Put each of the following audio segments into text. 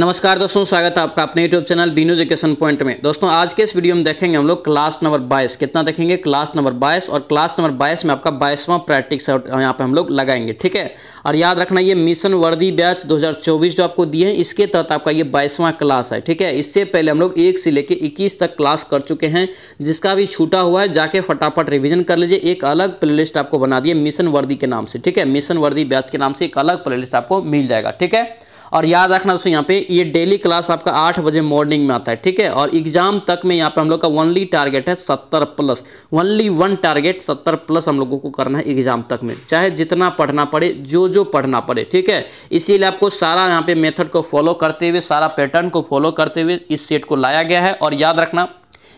नमस्कार दोस्तों स्वागत है आपका अपने YouTube channel Binu education point में दोस्तों आज के इस वीडियो में देखेंगे हम लोग क्लास नंबर बाईस कितना देखेंगे क्लास नंबर बाईस और क्लास नंबर बाईस में आपका बाईसवां प्रैक्टिक्स यहाँ पे हम लोग लगाएंगे ठीक है और याद रखना ये मिशन वर्दी बैच 2024 जो आपको दिए हैं इसके तहत आपका ये बाईसवां क्लास है ठीक है इससे पहले हम लोग एक से लेकर इक्कीस तक क्लास कर चुके हैं जिसका भी छूटा हुआ है जाके फटाफट रिविजन कर लीजिए एक अलग प्ले आपको बना दिए मिशन वर्दी के नाम से ठीक है मिशन वर्दी बैच के नाम से एक अलग प्ले आपको मिल जाएगा ठीक है और याद रखना दोस्तों यहाँ पे ये डेली क्लास आपका आठ बजे मॉर्निंग में आता है ठीक है और एग्जाम तक में यहाँ पे हम लोग का ओनली टारगेट है सत्तर प्लस ओनली वन टारगेट सत्तर प्लस हम लोगों को करना है एग्जाम तक में चाहे जितना पढ़ना पड़े जो जो पढ़ना पड़े ठीक है इसीलिए आपको सारा यहाँ पे मेथड को फॉलो करते हुए सारा पैटर्न को फॉलो करते हुए इस सेट को लाया गया है और याद रखना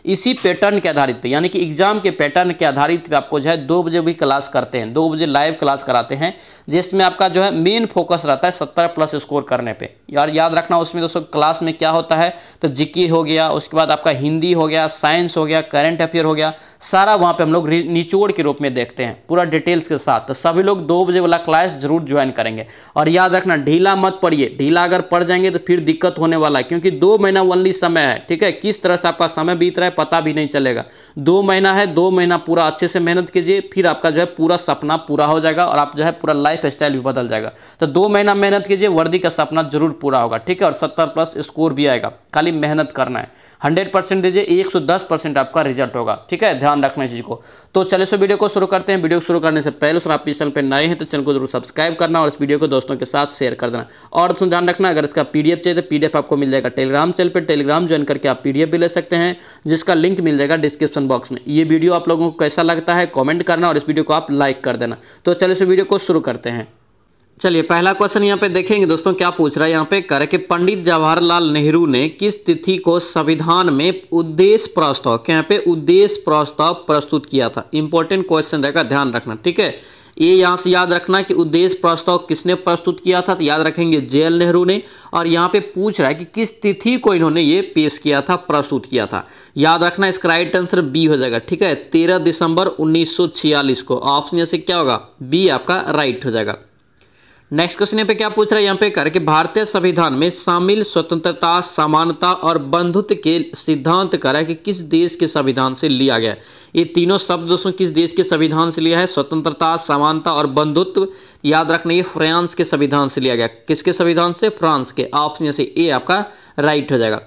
इसी पैटर्न के आधारित पे यानी कि एग्ज़ाम के पैटर्न के आधारित पे आपको जो है दो बजे भी क्लास करते हैं दो बजे लाइव क्लास कराते हैं जिसमें आपका जो है मेन फोकस रहता है सत्तर प्लस स्कोर करने पर यार याद रखना उसमें दोस्तों क्लास में क्या होता है तो जिक्की हो गया उसके बाद आपका हिंदी हो गया साइंस हो गया करंट अफेयर हो गया सारा वहाँ पे हम लोग निचोड़ के रूप में देखते हैं पूरा डिटेल्स के साथ तो सभी लोग दो बजे वाला क्लास जरूर ज्वाइन करेंगे और याद रखना ढीला मत पड़िए ढीला अगर पड़ जाएंगे तो फिर दिक्कत होने वाला है क्योंकि दो महीना ओनली समय है ठीक है किस तरह से आपका समय बीत रहा है पता भी नहीं चलेगा दो महीना है दो महीना पूरा अच्छे से मेहनत कीजिए फिर आपका जो है पूरा सपना पूरा हो जाएगा और आप जो है पूरा लाइफ स्टाइल भी बदल जाएगा तो दो महीना मेहनत कीजिए वर्दी का सपना जरूर पूरा होगा ठीक है और सत्तर प्लस स्कोर भी आएगा खाली मेहनत करना है हंड्रेड परसेंट दीजिए एक सौ दस परसेंट आपका रिजल्ट होगा ठीक है ध्यान रखना इस चीज़ को तो चले सो वीडियो को शुरू करते हैं वीडियो को शुरू करने से पहले सर आप इस चैनल पर नए हैं तो चैनल को जरूर सब्सक्राइब करना और इस वीडियो को दोस्तों के साथ शेयर कर देना और दोस्तों ध्यान रखना अगर इसका पी चाहिए तो पी आपको मिल जाएगा टेलीग्राम चैनल पर टेलीग्राम ज्वाइन करके आप पी भी ले सकते हैं जिसका लिंक मिल जाएगा डिस्क्रिप्शन डिस्क्रिप्शन बॉक्स में ये वीडियो आप लोगों को कैसा लगता है कमेंट करना और इस वीडियो को आप लाइक कर देना तो चलिए इस वीडियो को शुरू करते हैं चलिए पहला क्वेश्चन यहाँ पे देखेंगे दोस्तों क्या पूछ रहा है यहाँ पे कर कि पंडित जवाहरलाल नेहरू ने किस तिथि को संविधान में उद्देश्य प्रस्ताव क्या यहाँ पे उद्देश्य प्रस्ताव प्रस्तुत किया था इंपॉर्टेंट क्वेश्चन रहेगा ध्यान रखना ठीक है ये यहाँ से याद रखना कि उद्देश्य प्रस्ताव किसने प्रस्तुत किया था तो याद रखेंगे जे नेहरू ने और यहाँ पे पूछ रहा है कि किस तिथि को इन्होंने ये पेश किया था प्रस्तुत किया था याद रखना इसका राइट आंसर बी हो जाएगा ठीक है तेरह दिसंबर उन्नीस को ऑप्शन यहाँ से क्या होगा बी आपका राइट हो जाएगा नेक्स्ट क्वेश्चन पे क्या पूछ रहा है यहाँ पे कर कि भारतीय संविधान में शामिल स्वतंत्रता समानता और बंधुत्व के सिद्धांत कर है कि किस देश के संविधान से लिया गया ये तीनों शब्द दोस्तों किस देश के संविधान से लिया है स्वतंत्रता समानता और बंधुत्व याद रखना ये फ्रांस के संविधान से लिया गया किसके संविधान से फ्रांस के ऑप्शन से ए आपका राइट हो जाएगा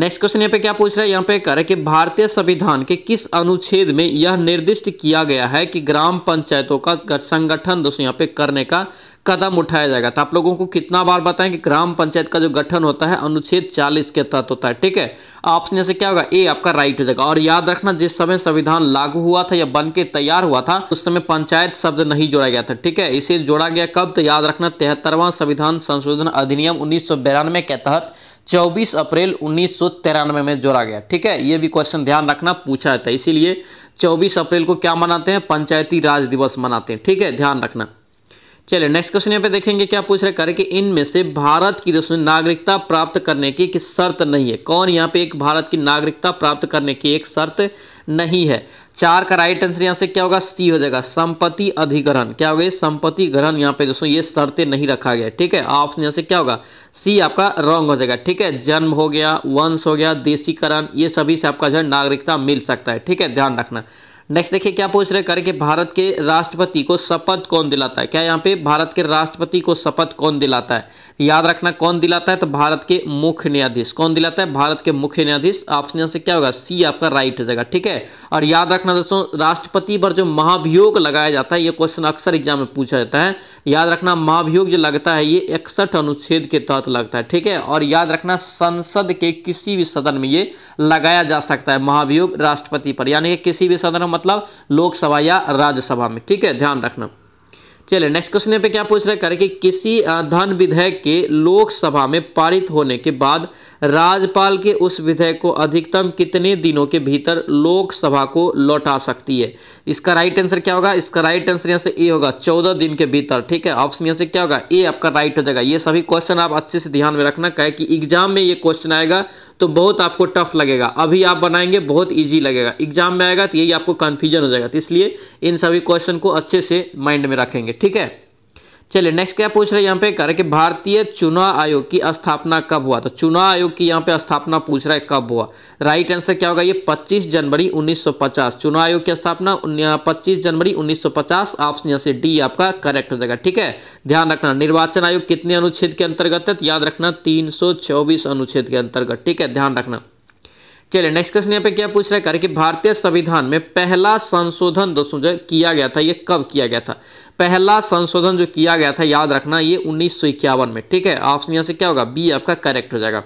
नेक्स्ट क्वेश्चन यहाँ पे क्या पूछ रहा है यहाँ पे कह रहा है कि भारतीय संविधान के किस अनुच्छेद में यह निर्दिष्ट किया गया है कि ग्राम पंचायतों का संगठन दोस्तों यहाँ पे करने का कदम उठाया जाएगा तो आप लोगों को कितना बार बताएं कि ग्राम पंचायत का जो गठन होता है अनुच्छेद 40 के तहत होता है ठीक है ऑप्शन से क्या होगा ए आपका राइट हो जाएगा और याद रखना जिस समय संविधान लागू हुआ था या बन के तैयार हुआ था उस समय पंचायत शब्द नहीं जोड़ा गया था ठीक है इसे जोड़ा गया कब तो याद रखना तिहत्तरवां संविधान संशोधन अधिनियम उन्नीस के तहत 24 अप्रैल उन्नीस में जोड़ा गया ठीक है ये भी क्वेश्चन ध्यान रखना पूछा जाता है इसीलिए 24 अप्रैल को क्या मनाते हैं पंचायती राज दिवस मनाते हैं ठीक है ध्यान रखना चलिए नेक्स्ट क्वेश्चन यहाँ पे देखेंगे क्या पूछ रहे कर कि इनमें से भारत की दोस्तों नागरिकता प्राप्त करने की कि शर्त नहीं है कौन यहाँ पे एक भारत की नागरिकता प्राप्त करने की एक शर्त नहीं है चार का राइट आंसर यहाँ से क्या होगा सी हो जाएगा संपत्ति अधिग्रहण क्या होगा संपत्ति ग्रहण यहाँ पे दोस्तों ये शर्तें नहीं रखा गया ठीक है ऑप्शन यहाँ से क्या होगा सी आपका रॉन्ग हो जाएगा ठीक है जन्म हो गया वंश हो गया देशीकरण ये सभी से आपका जो है नागरिकता मिल सकता है ठीक है ध्यान रखना नेक्स्ट देखिए क्या पूछ रहे करें कि भारत के राष्ट्रपति को शपथ कौन दिलाता है क्या यहाँ पे भारत के राष्ट्रपति को शपथ कौन दिलाता है याद रखना कौन दिलाता है तो भारत के मुख्य न्यायाधीश कौन दिलाता है भारत के मुख्य न्यायाधीश ऑप्शन से क्या होगा सी आपका राइट हो जाएगा ठीक है और याद रखना दोस्तों राष्ट्रपति पर जो महाभियोग लगाया जाता है ये क्वेश्चन अक्सर एग्जाम में पूछा जाता है याद रखना महाभियोग जो लगता है ये इकसठ अनुच्छेद के तहत लगता है ठीक है और याद रखना संसद के किसी भी सदन में ये लगाया जा सकता है महाभियोग राष्ट्रपति पर यानी कि किसी भी सदन में मतलब लोकसभा या राज्यसभा में ठीक है ध्यान रखना चलिए नेक्स्ट क्वेश्चन पे क्या पूछ रहे है कि किसी धन विधेयक के लोकसभा में पारित होने के बाद राज्यपाल के उस विधेयक को अधिकतम कितने दिनों के भीतर लोकसभा को लौटा सकती है इसका राइट आंसर क्या होगा इसका राइट आंसर यहाँ से ए होगा चौदह दिन के भीतर ठीक है ऑप्शन यहाँ से क्या होगा ए आपका राइट हो जाएगा ये सभी क्वेश्चन आप अच्छे से ध्यान में रखना कहे कि एग्जाम में ये क्वेश्चन आएगा तो बहुत आपको टफ लगेगा अभी आप बनाएंगे बहुत ईजी लगेगा एग्जाम में आएगा तो यही आपको कन्फ्यूजन हो जाएगा तो इसलिए इन सभी क्वेश्चन को अच्छे से माइंड में रखेंगे ठीक है चलिए नेक्स्ट क्या पूछ रहे हैं यहाँ पे कह रहे कि भारतीय चुनाव आयोग की स्थापना कब हुआ तो चुनाव आयोग की यहाँ पे स्थापना पूछ रहा है कब हुआ राइट आंसर क्या होगा ये 25 जनवरी 1950 चुनाव आयोग की स्थापना 25 जनवरी 1950 ऑप्शन यहाँ से डी आपका करेक्ट हो जाएगा ठीक है ध्यान रखना निर्वाचन आयोग कितने अनुच्छेद के अंतर्गत है तो याद रखना तीन अनुच्छेद के अंतर्गत ठीक है ध्यान रखना चलिए नेक्स्ट क्वेश्चन यहाँ पे क्या पूछ रहा है कि भारतीय संविधान में पहला संशोधन दोस्तों जो किया गया था ये कब किया गया था पहला संशोधन जो किया गया था याद रखना ये उन्नीस में ठीक है ऑप्शन यहाँ से क्या होगा बी आपका करेक्ट हो जाएगा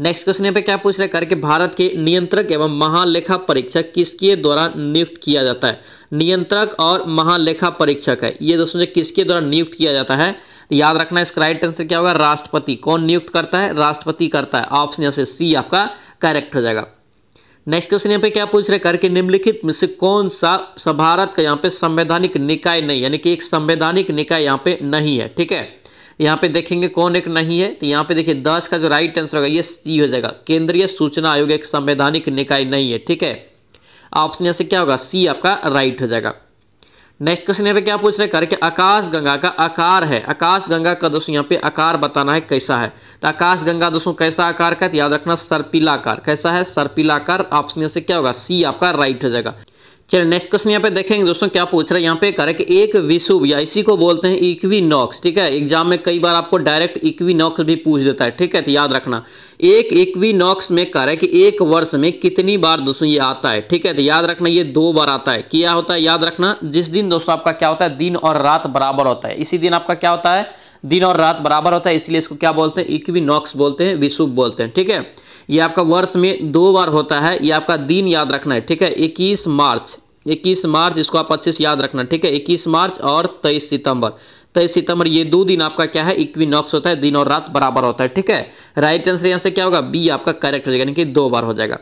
नेक्स्ट क्वेश्चन यहाँ पे क्या पूछ रहे हैं करके भारत के नियंत्रक एवं महालेखा परीक्षक किसके द्वारा नियुक्त किया जाता है नियंत्रक और महालेखा परीक्षक है ये दोस्तों किसके द्वारा नियुक्त किया जाता है याद रखना इसका राइट आंसर क्या होगा राष्ट्रपति कौन नियुक्त करता है राष्ट्रपति करता है ऑप्शन से सी आपका करेक्ट हो जाएगा नेक्स्ट क्वेश्चन यहाँ पे क्या पूछ रहे करके निम्नलिखित में से कौन सा भारत का यहाँ पे संवैधानिक निकाय नहीं यानी कि एक संवैधानिक निकाय यहाँ पे नहीं है ठीक है यहाँ पे देखेंगे कौन एक नहीं है तो यहाँ पे देखिए दस का जो राइट आंसर होगा ये सी हो जाएगा केंद्रीय सूचना आयोग एक संवैधानिक निकाय नहीं है ठीक है ऑप्शन यहाँ से क्या होगा सी आपका राइट हो जाएगा नेक्स्ट क्वेश्चन यहाँ पे क्या पूछ रहे हैं करके आकाश गंगा का आकार है आकाश गंगा का दोस्तों यहाँ पे आकार बताना है कैसा है तो आकाश गंगा दोस्तों कैसा आकार का तो याद रखना सर्पिलाकार कैसा है सर्पिलाकार ऑप्शन से क्या होगा सी आपका राइट हो जाएगा चलिए नेक्स्ट क्वेश्चन यहाँ पे देखेंगे दोस्तों क्या पूछ रहा है यहाँ पे कह रहा है कि एक विशुभ या इसी को बोलते हैं इक्विनॉक्स ठीक है एग्जाम में कई बार आपको डायरेक्ट इक्विनॉक्स भी पूछ देता है ठीक है तो याद रखना एक इक्विनॉक्स में कह रहा है कि एक वर्ष में कितनी बार दोस्तों ये आता है ठीक है तो याद रखना ये दो बार आता है क्या होता है याद रखना जिस दिन दोस्तों आपका क्या होता है दिन और रात बराबर होता है इसी दिन आपका क्या होता है दिन और रात बराबर होता है इसलिए इसको क्या बोलते हैं इक्विनॉक्स बोलते हैं विशुभ बोलते हैं ठीक है ये आपका वर्ष में दो बार होता है ये आपका दिन याद रखना है ठीक है इक्कीस मार्च इक्कीस मार्च इसको आप अच्छे से याद रखना ठीक है इक्कीस मार्च और तेईस सितंबर तेईस सितंबर ये दो दिन आपका क्या है इक्विनॉक्स होता है दिन और रात बराबर होता है ठीक है राइट आंसर यहाँ से क्या होगा बी आपका करेक्ट हो जाएगा यानी कि दो बार हो जाएगा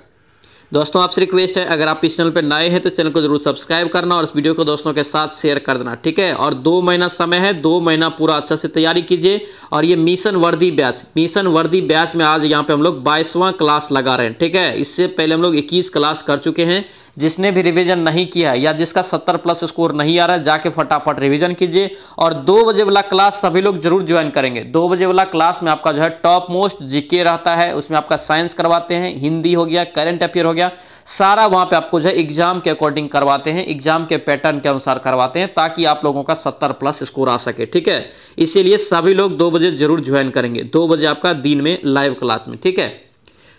दोस्तों आपसे रिक्वेस्ट है अगर आप इस चैनल पर नए हैं तो चैनल को जरूर सब्सक्राइब करना और इस वीडियो को दोस्तों के साथ शेयर कर देना ठीक है और दो महीना समय है दो महीना पूरा अच्छा से तैयारी कीजिए और ये मिशन वर्दी बैच मिशन वर्दी बैच में आज यहाँ पे हम लोग बाईसवां क्लास लगा रहे हैं ठीक है इससे पहले हम लोग इक्कीस क्लास कर चुके हैं जिसने भी रिवीजन नहीं किया है या जिसका सत्तर प्लस स्कोर नहीं आ रहा है जाके फटाफट रिवीजन कीजिए और दो बजे वाला क्लास सभी लोग जरूर ज्वाइन करेंगे दो बजे वाला क्लास में आपका जो है टॉप मोस्ट जीके रहता है उसमें आपका साइंस करवाते हैं हिंदी हो गया करेंट अफेयर हो गया सारा वहाँ पर आपको जो है एग्जाम के अकॉर्डिंग करवाते हैं एग्जाम के पैटर्न के अनुसार करवाते हैं ताकि आप लोगों का सत्तर प्लस स्कोर आ सके ठीक है इसीलिए सभी लोग दो बजे जरूर ज्वाइन करेंगे दो बजे आपका दिन में लाइव क्लास में ठीक है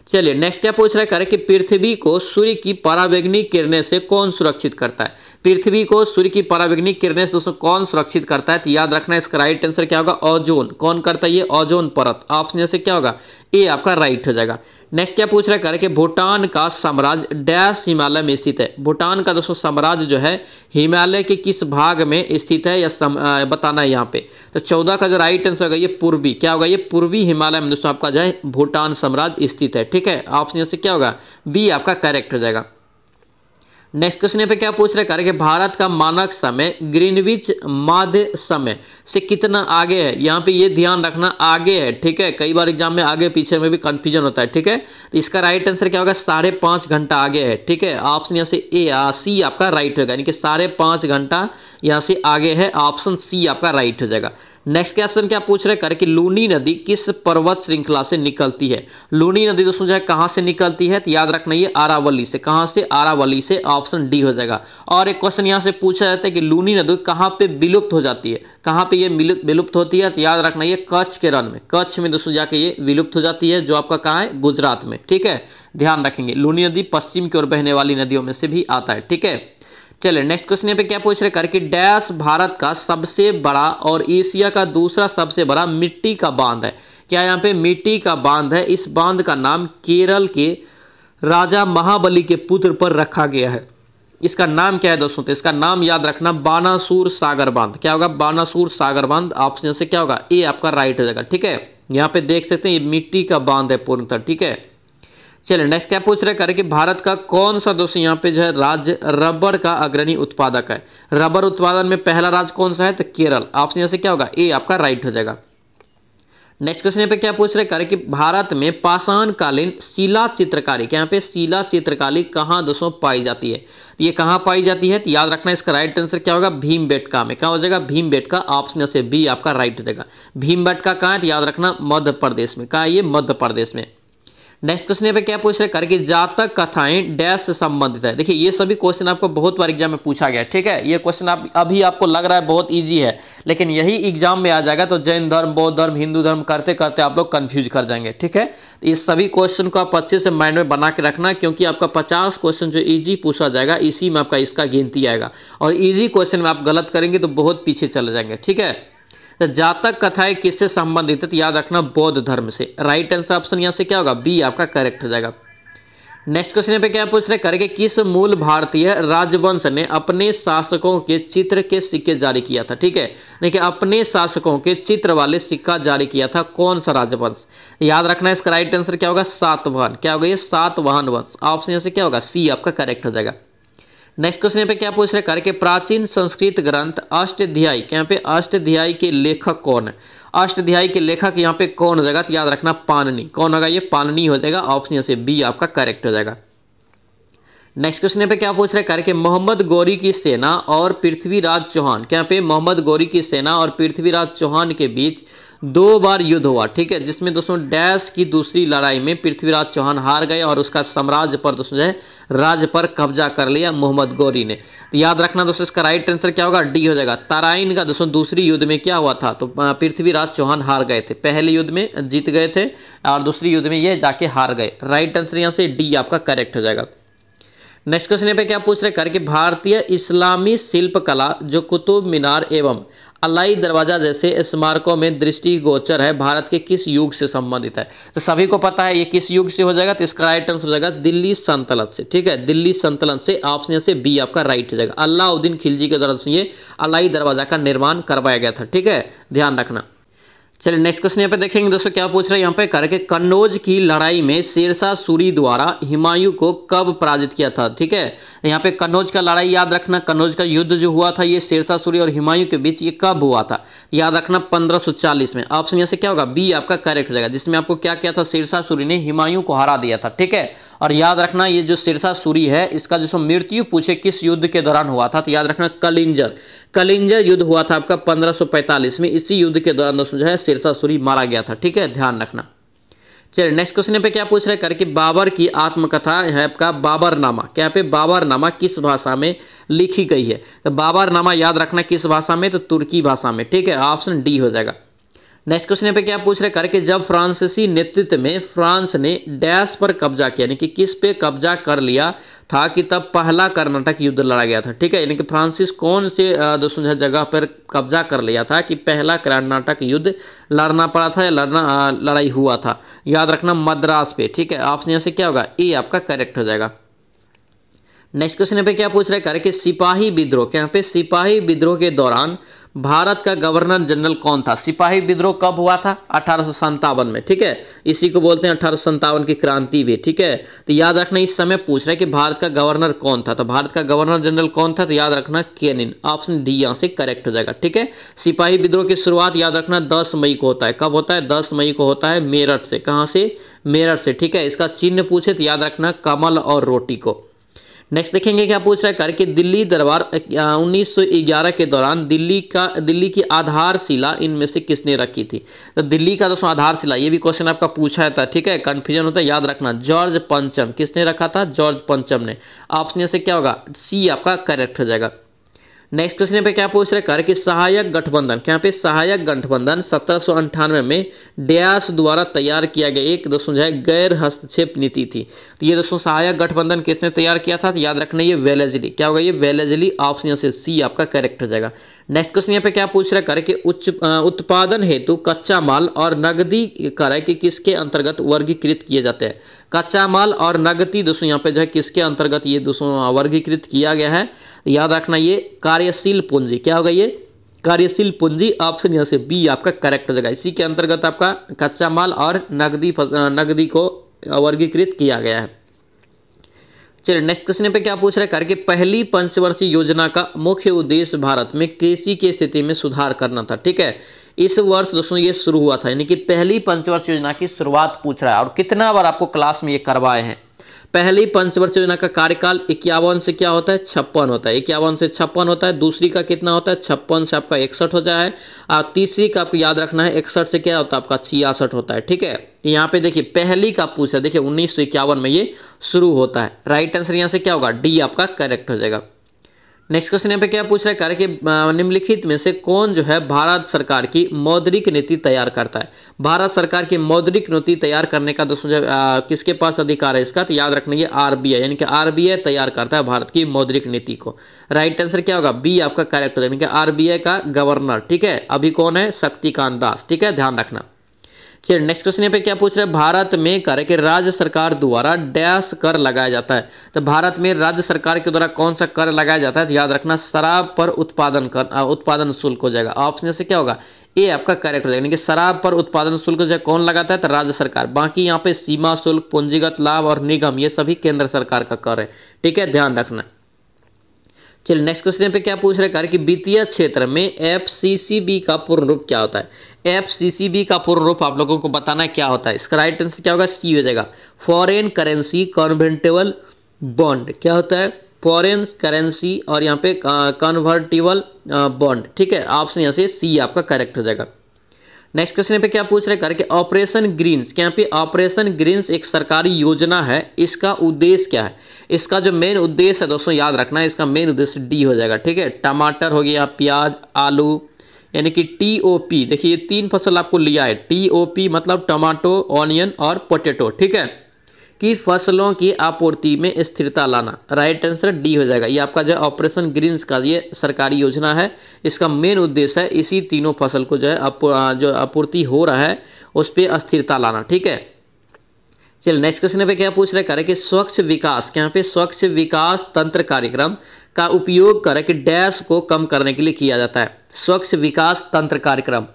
चलिए नेक्स्ट क्या पूछ रहा है करें कि पृथ्वी को सूर्य की परावैग्निक किरणें से कौन सुरक्षित करता है पृथ्वी को सूर्य की परावैग्निक किरणें से दोस्तों कौन सुरक्षित करता है तो याद रखना इसका राइट आंसर क्या होगा ओजोन कौन करता है ये ओजोन परत ऑप्शन जैसे क्या होगा ए आपका राइट हो जाएगा नेक्स्ट क्या पूछ रहा है कि भूटान का साम्राज्य डैश हिमालय में स्थित है भूटान का दोस्तों साम्राज्य जो है हिमालय के किस भाग में स्थित है या सम, आ, बताना है यहाँ पे तो चौदह का जो राइट आंसर होगा ये पूर्वी क्या होगा ये पूर्वी हिमालय में दोस्तों आपका जो है भूटान साम्राज्य स्थित है ठीक है ऑप्शन से क्या होगा बी आपका करेक्ट हो जाएगा नेक्स्ट क्वेश्चन यहाँ पे क्या पूछ रहे कर कि भारत का मानक समय ग्रीनविच माध्य समय से कितना आगे है यहाँ पे ये ध्यान रखना आगे है ठीक है कई बार एग्जाम में आगे पीछे में भी कंफ्यूजन होता है ठीक है तो इसका राइट आंसर क्या होगा साढ़े पाँच घंटा आगे है ठीक है ऑप्शन यहाँ से ए सी आपका राइट होगा यानी कि साढ़े पाँच घंटा यहाँ से आगे है ऑप्शन सी आपका राइट हो जाएगा नेक्स्ट क्वेश्चन क्या पूछ रहे कर कि लूनी नदी किस पर्वत श्रृंखला से निकलती है लूनी नदी दोस्तों जो है कहाँ से निकलती है तो याद रखना ये आरावली से कहाँ से आरावली से ऑप्शन डी हो जाएगा और एक क्वेश्चन यहाँ से पूछा जाता है कि लूनी नदी कहाँ पे विलुप्त हो जाती है कहाँ पे ये विलुप्त होती है तो याद रखना ये कच्छ के रन में कच्छ में दोस्तों जाके ये विलुप्त हो जाती है जो आपका कहाँ है गुजरात में ठीक है ध्यान रखेंगे लूनी नदी पश्चिम की ओर बहने वाली नदियों में से भी आता है ठीक है चलिए नेक्स्ट क्वेश्चन यहाँ पे क्या पूछ रहे कर कि डैश भारत का सबसे बड़ा और एशिया का दूसरा सबसे बड़ा मिट्टी का बांध है क्या यहाँ पे मिट्टी का बांध है इस बांध का नाम केरल के राजा महाबली के पुत्र पर रखा गया है इसका नाम क्या है दोस्तों तो इसका नाम याद रखना बानासूर सागर बांध क्या होगा बानासूर सागर बांध ऑप्शन से क्या होगा ए आपका राइट हो जाएगा ठीक है यहाँ पे देख सकते हैं ये मिट्टी का बांध है पूर्णतः ठीक है चलिए नेक्स्ट क्या पूछ रहे कर कि भारत का कौन सा दोस्त यहाँ पे जो है राज्य रबर का अग्रणी उत्पादक है रबर उत्पादन में पहला राज्य कौन सा है तो केरल आपसे यहाँ से क्या होगा ए आपका राइट हो जाएगा नेक्स्ट क्वेश्चन पे क्या पूछ रहे कर कि भारत में पाषाणकालीन शिला चित्रकारी क्या यहाँ पे शिला चित्रकारी कहाँ दोस्तों पाई जाती है तो ये कहाँ पाई जाती है तो याद रखना इसका राइट आंसर क्या होगा भीम बेटका में क्या हो जाएगा भीम बेटका ऑप्शन से बी आपका राइट हो जाएगा भीम बेटका कहाँ है तो याद रखना मध्य प्रदेश में कहा ये मध्य प्रदेश में नेक्स्ट क्वेश्चन यहाँ पे क्या पूछ रहे हैं करके जातक कथाएं डैश से संबंधित है देखिए ये सभी क्वेश्चन आपको बहुत बार एग्जाम में पूछा गया ठीक है ये क्वेश्चन आप अभी आपको लग रहा है बहुत ईजी है लेकिन यही एग्जाम में आ जाएगा तो जैन धर्म बौद्ध धर्म हिंदू धर्म करते करते आप लोग कन्फ्यूज कर जाएंगे ठीक है इस सभी क्वेश्चन को आप अच्छे से माइंड में बना के रखना क्योंकि आपका पचास क्वेश्चन जो ईजी पूछा जाएगा इसी में आपका इसका गिनती आएगा और ईजी क्वेश्चन में आप गलत करेंगे तो बहुत पीछे चले जाएंगे ठीक है तो जातक कथाएं किससे संबंधित है तो याद रखना बौद्ध धर्म से राइट आंसर ऑप्शन यहाँ से क्या होगा बी आपका करेक्ट हो जाएगा नेक्स्ट क्वेश्चन पे क्या पूछ रहे करके किस मूल भारतीय राजवंश ने अपने शासकों के चित्र के सिक्के जारी किया था ठीक है देखिए अपने शासकों के चित्र वाले सिक्का जारी किया था कौन सा राजवंश याद रखना इसका राइट आंसर क्या होगा सातवाहन क्या होगा ये सातवाहन वंश ऑप्शन यहाँ से क्या होगा सी आपका करेक्ट हो जाएगा नेक्स्ट क्वेश्चन यहाँ पे क्या पूछ रहे कर के प्राचीन संस्कृत ग्रंथ अष्टाध्यायी यहाँ पे अष्टाध्यायी के लेखक कौन है अष्टध्याय के लेखक यहाँ पे कौन हो जाएगा तो याद रखना पाननी कौन होगा ये पाननी हो जाएगा ऑप्शन यहाँ से बी आपका करेक्ट हो जाएगा नेक्स्ट क्वेश्चन यहाँ पे क्या पूछ रहे कर के मोहम्मद गौरी की सेना और पृथ्वीराज चौहान क्या पे मोहम्मद गौरी की सेना और पृथ्वीराज चौहान के बीच दो बार युद्ध हुआ ठीक है जिसमें दोस्तों डैश की दूसरी लड़ाई में पृथ्वीराज चौहान हार गए और उसका साम्राज्य पर दोस्तों जो है राज्य पर कब्जा कर लिया मोहम्मद गौरी ने तो याद रखना दोस्तों इसका राइट आंसर क्या होगा डी हो जाएगा तराइन का दोस्तों दूसरी युद्ध में क्या हुआ था तो पृथ्वीराज चौहान हार गए थे पहले युद्ध में जीत गए थे और दूसरी युद्ध में ये जाके हार गए राइट आंसर यहाँ से डी आपका करेक्ट हो जाएगा नेक्स्ट क्वेश्चन पे क्या पूछ रहे कर कि भारतीय इस्लामी शिल्प कला जो कुतुब मीनार एवं अलाई दरवाज़ा जैसे स्मारकों में दृष्टिगोचर है भारत के किस युग से संबंधित है तो सभी को पता है ये किस युग से हो जाएगा तो इसका राइट आंसर हो जाएगा दिल्ली संतलन से ठीक है दिल्ली संतलन से ऑप्शन से बी आपका राइट हो जाएगा अलाउद्दीन खिलजी के द्वारा ये अलाई दरवाज़ा का निर्माण करवाया गया था ठीक है ध्यान रखना चलिए नेक्स्ट क्वेश्चन यहाँ पे देखेंगे दोस्तों क्या पूछ रहे हैं यहाँ पे करके कन्नौज की लड़ाई में शेरशाह सूरी द्वारा हिमायु को कब पराजित किया था ठीक है यहाँ पे कन्नौज का लड़ाई याद रखना कन्नौज का युद्ध जो हुआ था ये शेरशाह सूरी और हिमायु के बीच ये कब हुआ था याद रखना 1540 में ऑप्शन यहाँ से क्या होगा बी आपका करेक्ट हो जाएगा जिसमें आपको क्या किया था शेरशाह सूरी ने हिमायु को हरा दिया था ठीक है और याद रखना ये जो शेरशाह सूरी है इसका जो मृत्यु पूछे किस युद्ध के दौरान हुआ था तो याद रखना कलिंजर कलिंजर युद्ध हुआ था आपका पंद्रह में इसी युद्ध के दौरान दोस्तों जो है सूरी मारा गया था ठीक है ध्यान रखना चलिए नेक्स्ट क्वेश्चन पे क्या पूछ रहे हैं करके बाबर की आत्मकथा है आपका बाबरनामा क्या पे बाबरनामा किस भाषा में लिखी गई है तो बाबरनामा याद रखना किस भाषा में तो तुर्की भाषा में ठीक है ऑप्शन डी हो जाएगा नेक्स्ट क्वेश्चन पे क्या पूछ रहे कर कि जब फ्रांसीसी नेतृत्व में फ्रांस ने डैश पर कब्जा किया यानी कि किस पे कब्जा कर लिया था कि तब पहला कर्नाटक युद्ध लड़ा गया था ठीक है यानी कि फ्रांसिस कौन से दोस्तों जगह पर कब्जा कर लिया था कि पहला कर्नाटक युद्ध लड़ना पड़ा था या लड़ना लड़ाई हुआ था याद रखना मद्रास पे ठीक है ऑप्शन यहाँ से क्या होगा ए आपका करेक्ट हो जाएगा नेक्स्ट क्वेश्चन पे क्या पूछ रहे कर कि सिपाही विद्रोह यहाँ पे सिपाही विद्रोह के दौरान भारत का गवर्नर जनरल कौन था सिपाही विद्रोह कब हुआ था अठारह में ठीक है इसी को बोलते हैं अठारह की क्रांति भी ठीक है तो याद रखना इस समय पूछ रहे कि भारत का गवर्नर कौन था तो भारत का गवर्नर जनरल कौन था तो याद रखना केनिन ऑप्शन डी यहाँ से करेक्ट हो जाएगा ठीक है सिपाही विद्रोह की शुरुआत याद रखना दस मई को होता है कब होता है दस मई को होता है मेरठ से कहाँ से मेरठ से ठीक है इसका चिन्ह पूछे तो याद रखना कमल और रोटी को नेक्स्ट देखेंगे क्या पूछ रहा है कर कि दिल्ली दरबार 1911 के दौरान दिल्ली का दिल्ली की आधारशिला इनमें से किसने रखी थी तो दिल्ली का दोस्तों आधारशिला ये भी क्वेश्चन आपका पूछा था ठीक है कन्फ्यूजन होता है याद रखना जॉर्ज पंचम किसने रखा था जॉर्ज पंचम ने ऑप्शन से क्या होगा सी आपका करेक्ट हो जाएगा नेक्स्ट क्वेश्चन पे क्या पूछ रहे कर कि सहायक गठबंधन क्या पे सहायक गठबंधन सत्रह में डयास द्वारा तैयार किया गया एक दोस्तों जो है गैर हस्तक्षेप नीति थी तो ये दोस्तों सहायक गठबंधन किसने तैयार किया था तो याद रखना ये वेलेजली क्या होगा ये वेलेजली ऑप्शन से सी आपका करेक्ट हो जाएगा नेक्स्ट क्वेश्चन यहाँ पे क्या पूछ रहा है कर उच्च उत्पादन हेतु कच्चा माल और नगदी कर कि किसके अंतर्गत वर्गीकृत किए जाते हैं कच्चा माल और नगदी दोस्तों यहाँ पे जो है किसके अंतर्गत ये दोस्तों वर्गीकृत किया गया है याद रखना ये कार्यशील पूंजी क्या होगा ये कार्यशील पूंजी ऑप्शन यहाँ से बी आपका करेक्ट हो जाएगा इसी के अंतर्गत आपका कच्चा माल और नगदी नगदी को वर्गीकृत किया गया है चलिए नेक्स्ट क्वेश्चन पे क्या पूछ रहे हैं करके पहली पंचवर्षीय योजना का मुख्य उद्देश्य भारत में कृषि की स्थिति में सुधार करना था ठीक है इस वर्ष दोस्तों ये शुरू हुआ था यानी कि पहली पंचवर्ष योजना की शुरुआत पूछ रहा है और कितना बार आपको क्लास में ये करवाए हैं पहली पंचवर्ष योजना का कार्यकाल इक्यावन से क्या होता है छप्पन होता है इक्यावन से छप्पन होता है दूसरी का कितना होता है छप्पन से आपका इकसठ हो जाए और तीसरी का आपको याद रखना है इकसठ से क्या होता है आपका छियासठ होता है ठीक है यहाँ पे देखिए पहली का पूछा देखिए उन्नीस में ये शुरू होता है राइट आंसर यहाँ से क्या होगा डी आपका करेक्ट हो जाएगा नेक्स्ट क्वेश्चन यहाँ पे क्या पूछ रहा है कार्य के निम्नलिखित में से कौन जो है भारत सरकार की मौद्रिक नीति तैयार करता है भारत सरकार की मौद्रिक नीति तैयार करने का दोस्तों जब किसके पास अधिकार है इसका तो याद रखना ये आरबीआई यानी कि आरबीआई तैयार करता है भारत की मौद्रिक नीति को राइट आंसर क्या होगा बी आपका करेक्ट होगा यानी कि आई का गवर्नर ठीक है अभी कौन है शक्तिकांत दास ठीक है ध्यान रखना चलिए नेक्स्ट क्वेश्चन यहाँ पे क्या पूछ रहे हैं भारत में कर के राज्य सरकार द्वारा डैश कर लगाया जाता है तो भारत में राज्य सरकार के द्वारा कौन सा कर लगाया जाता है तो याद रखना शराब पर उत्पादन कर उत्पादन शुल्क हो जाएगा ऑप्शन से क्या होगा ये आपका करेक्ट हो जाएगा यानी कि शराब पर उत्पादन शुल्क जो कौन लगाता है तो राज्य सरकार बाकी यहाँ पे सीमा शुल्क पूंजीगत लाभ और निगम ये सभी केंद्र सरकार का कर है ठीक है ध्यान रखना चलिए नेक्स्ट क्वेश्चन पे क्या पूछ रहे हैं कि वित्तीय क्षेत्र में एफ का पूर्ण रूप क्या होता है एफ सी सी बी का पूर्ण रूप आप लोगों को बताना क्या होता है इसका राइट आंसर क्या होगा सी हो जाएगा फॉरेन करेंसी कन्वर्टेबल बॉन्ड क्या होता है फॉरेन करेंसी और यहाँ पे कन्वर्टेबल बॉन्ड ठीक है ऑप्शन यहाँ से सी आपका करेक्ट हो जाएगा नेक्स्ट क्वेश्चन पे क्या पूछ रहे हैं करके ऑपरेशन ग्रीन्स क्या पे ऑपरेशन ग्रीन्स एक सरकारी योजना है इसका उद्देश्य क्या है इसका जो मेन उद्देश्य है दोस्तों याद रखना है इसका मेन उद्देश्य डी हो जाएगा ठीक है टमाटर हो गया प्याज आलू यानी कि टी ओ पी देखिए तीन फसल आपको लिया है टी ओ पी मतलब टमाटो ऑनियन और पोटेटो ठीक है कि फसलों की आपूर्ति में स्थिरता लाना राइट आंसर डी हो जाएगा ये आपका जो ऑपरेशन ग्रीन्स का ये सरकारी योजना है इसका मेन उद्देश्य है इसी तीनों फसल को जो है आप, जो आपूर्ति हो रहा है उस पर स्थिरता लाना ठीक है चलिए नेक्स्ट क्वेश्चन पे क्या पूछ रहे करें कि स्वच्छ विकास यहाँ पे स्वच्छ विकास तंत्र कार्यक्रम का उपयोग करके डैश को कम करने के लिए किया जाता है स्वच्छ विकास तंत्र कार्यक्रम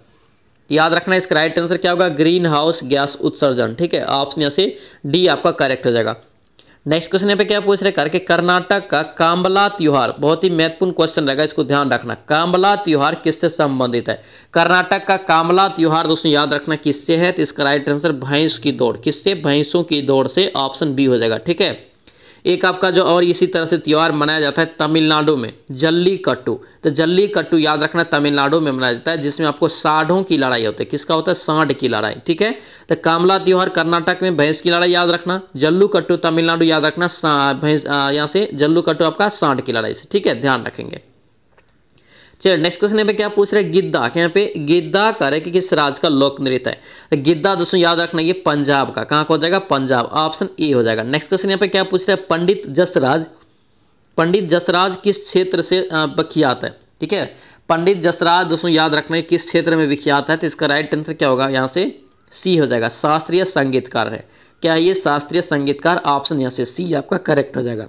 याद रखना इसका राइट आंसर क्या होगा ग्रीन हाउस गैस उत्सर्जन ठीक है ऑप्शन यहाँ से डी आपका करेक्ट हो जाएगा नेक्स्ट क्वेश्चन यहाँ पे क्या पूछ रहे करके कर्नाटक का कांबला त्यौहार बहुत ही महत्वपूर्ण क्वेश्चन रहेगा इसको ध्यान रखना कांबला त्यौहार किससे संबंधित है कर्नाटक का कांबला त्यौहार दोस्तों याद रखना किससे है तो इसका राइट आंसर भैंस की दौड़ किससे भैंसों की दौड़ से ऑप्शन बी हो जाएगा ठीक है एक आपका जो और इसी तरह से त्यौहार मनाया जाता है तमिलनाडु में जल्ली कट्टू तो जल्ली कट्टू याद रखना तमिलनाडु में मनाया जाता है जिसमें आपको साढ़ों की लड़ाई होती है किसका होता है साढ़ की लड़ाई ठीक है तो कामला त्यौहार कर्नाटक में भैंस की लड़ाई याद रखना जल्लू कट्टू तमिलनाडु याद रखना भैंस यहाँ से जल्लू कट्टू आपका साढ़ की लड़ाई से ठीक है ध्यान रखेंगे चलिए नेक्स्ट क्वेश्चन यहाँ पे क्या पूछ रहे हैं गिद्दा यहाँ पे गिद्दा रहे कि किस राज्य का लोक नृत्य है तो गिद्दा दोस्तों याद रखना ये पंजाब का कहाँ का हो जाएगा पंजाब ऑप्शन ए हो जाएगा नेक्स्ट क्वेश्चन यहाँ पे क्या पूछ रहे हैं पंडित जसराज पंडित जसराज किस क्षेत्र से विख्यात है ठीक है पंडित जसराज दोस्तों याद रखना किस क्षेत्र में विख्यात है तो इसका राइट आंसर क्या होगा यहाँ से सी हो जाएगा शास्त्रीय संगीतकार है क्या ये शास्त्रीय संगीतकार ऑप्शन यहाँ से सी आपका करेक्ट हो जाएगा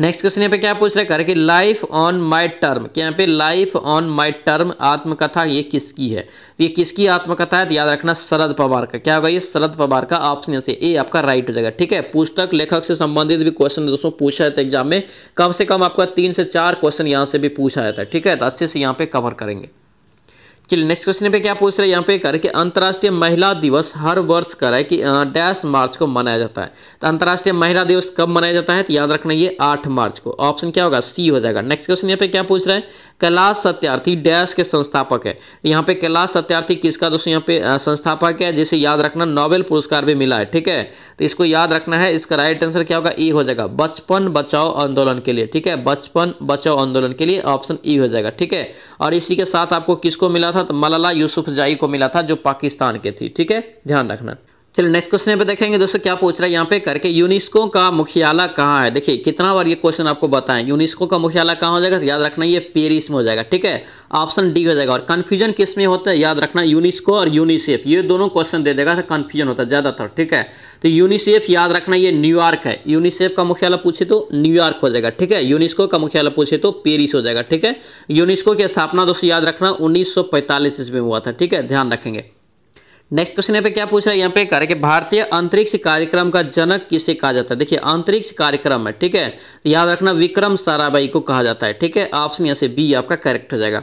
नेक्स्ट क्वेश्चन यहाँ पे क्या पूछ रहे करके कि लाइफ ऑन माय टर्म क्या यहाँ पे लाइफ ऑन माय टर्म आत्मकथा ये किसकी है तो ये किसकी आत्मकथा है तो याद रखना शरद पवार का क्या होगा ये शरद पवार का ऑप्शन यहाँ से ए आपका राइट हो जाएगा ठीक है पुस्तक लेखक से संबंधित भी क्वेश्चन दोस्तों पूछा जाता है एग्जाम में कम से कम आपका तीन से चार क्वेश्चन यहाँ से भी पूछा जाता है ठीक है तो अच्छे से यहाँ पे कवर करेंगे चलिए नेक्स्ट क्वेश्चन पे क्या पूछ रहे हैं यहाँ पे कर कि अंतर्राष्ट्रीय महिला दिवस हर वर्ष कर है कि डैश मार्च को मनाया जाता है तो अंतर्राष्ट्रीय महिला दिवस कब मनाया जाता है तो याद रखना ये आठ मार्च को ऑप्शन क्या होगा सी हो जाएगा नेक्स्ट क्वेश्चन यहाँ पे क्या पूछ रहे हैं कैलाश सत्यार्थी डैश के संस्थापक है तो यहाँ पे कैलाश सत्यार्थी किसका दोस्तों यहाँ पे संस्थापक है जिसे याद रखना नोबेल पुरस्कार भी मिला है ठीक है तो इसको याद रखना है इसका राइट आंसर क्या होगा ई हो जाएगा बचपन बचाओ आंदोलन के लिए ठीक है बचपन बचाओ आंदोलन के लिए ऑप्शन ई हो जाएगा ठीक है और इसी के साथ आपको किसको मिला था तो मलला यूसुफ जाई को मिला था जो पाकिस्तान के थी ठीक है ध्यान रखना चलो नेक्स्ट क्वेश्चन पे देखेंगे दोस्तों क्या पूछ रहा है यहाँ पे करके यूनिस्को का मुख्यालय कहाँ है देखिए कितना बार ये क्वेश्चन आपको बताएं यूनिस्को का मुख्यालय कहाँ हो जाएगा याद रखना ये पेरिस में हो जाएगा ठीक है ऑप्शन डी हो जाएगा और कन्फ्यूजन किस में होता है याद रखना यूनिस्को और यूनिसेफ ये दोनों क्वेश्चन दे देगा तो कन्फ्यूजन होता है ज़्यादातर ठीक है तो यूनिसेफ याद रखना ये न्यूयॉर्क है यूनिसेफ का मुख्यालय पूछे तो न्यूयॉर्क हो जाएगा ठीक है यूनिस्को का मुख्यालय पूछे तो पेरिस हो जाएगा ठीक है यूनिस्को की स्थापना दोस्तों याद रखना उन्नीस सौ ईस्वी में हुआ था ठीक है ध्यान रखेंगे नेक्स्ट क्वेश्चन यहाँ पे क्या पूछ रहा है यहाँ पे कह रहा है कि भारतीय अंतरिक्ष कार्यक्रम का जनक किसे कहा जाता है देखिए अंतरिक्ष कार्यक्रम है ठीक है तो याद रखना विक्रम साराभाई को कहा जाता है ठीक है ऑप्शन यहाँ से बी आपका करेक्ट हो जाएगा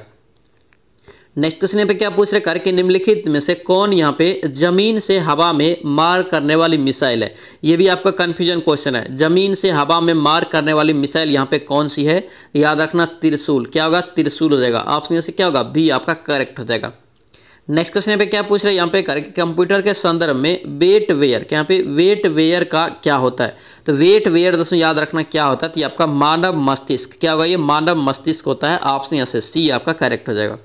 नेक्स्ट क्वेश्चन यहाँ पे क्या पूछ रहे कर निम्नलिखित में से कौन यहाँ पे जमीन से हवा में मार करने वाली मिसाइल है ये भी आपका कन्फ्यूजन क्वेश्चन है जमीन से हवा में मार करने वाली मिसाइल यहाँ पे कौन सी है याद रखना त्रिशूल क्या होगा त्रिशूल हो जाएगा ऑप्शन यहाँ से क्या होगा बी आपका करेक्ट हो जाएगा नेक्स्ट क्वेश्चन पे क्या पूछ रहे हैं यहाँ पे कर कंप्यूटर के संदर्भ में वेट वेयर यहाँ पे वेट वेयर का क्या होता है तो वेट वेयर दोस्तों याद रखना क्या होता है तो ये आपका मानव मस्तिष्क क्या होगा ये मानव मस्तिष्क होता है ऑप्शन यहाँ से सी आपका करेक्ट हो जाएगा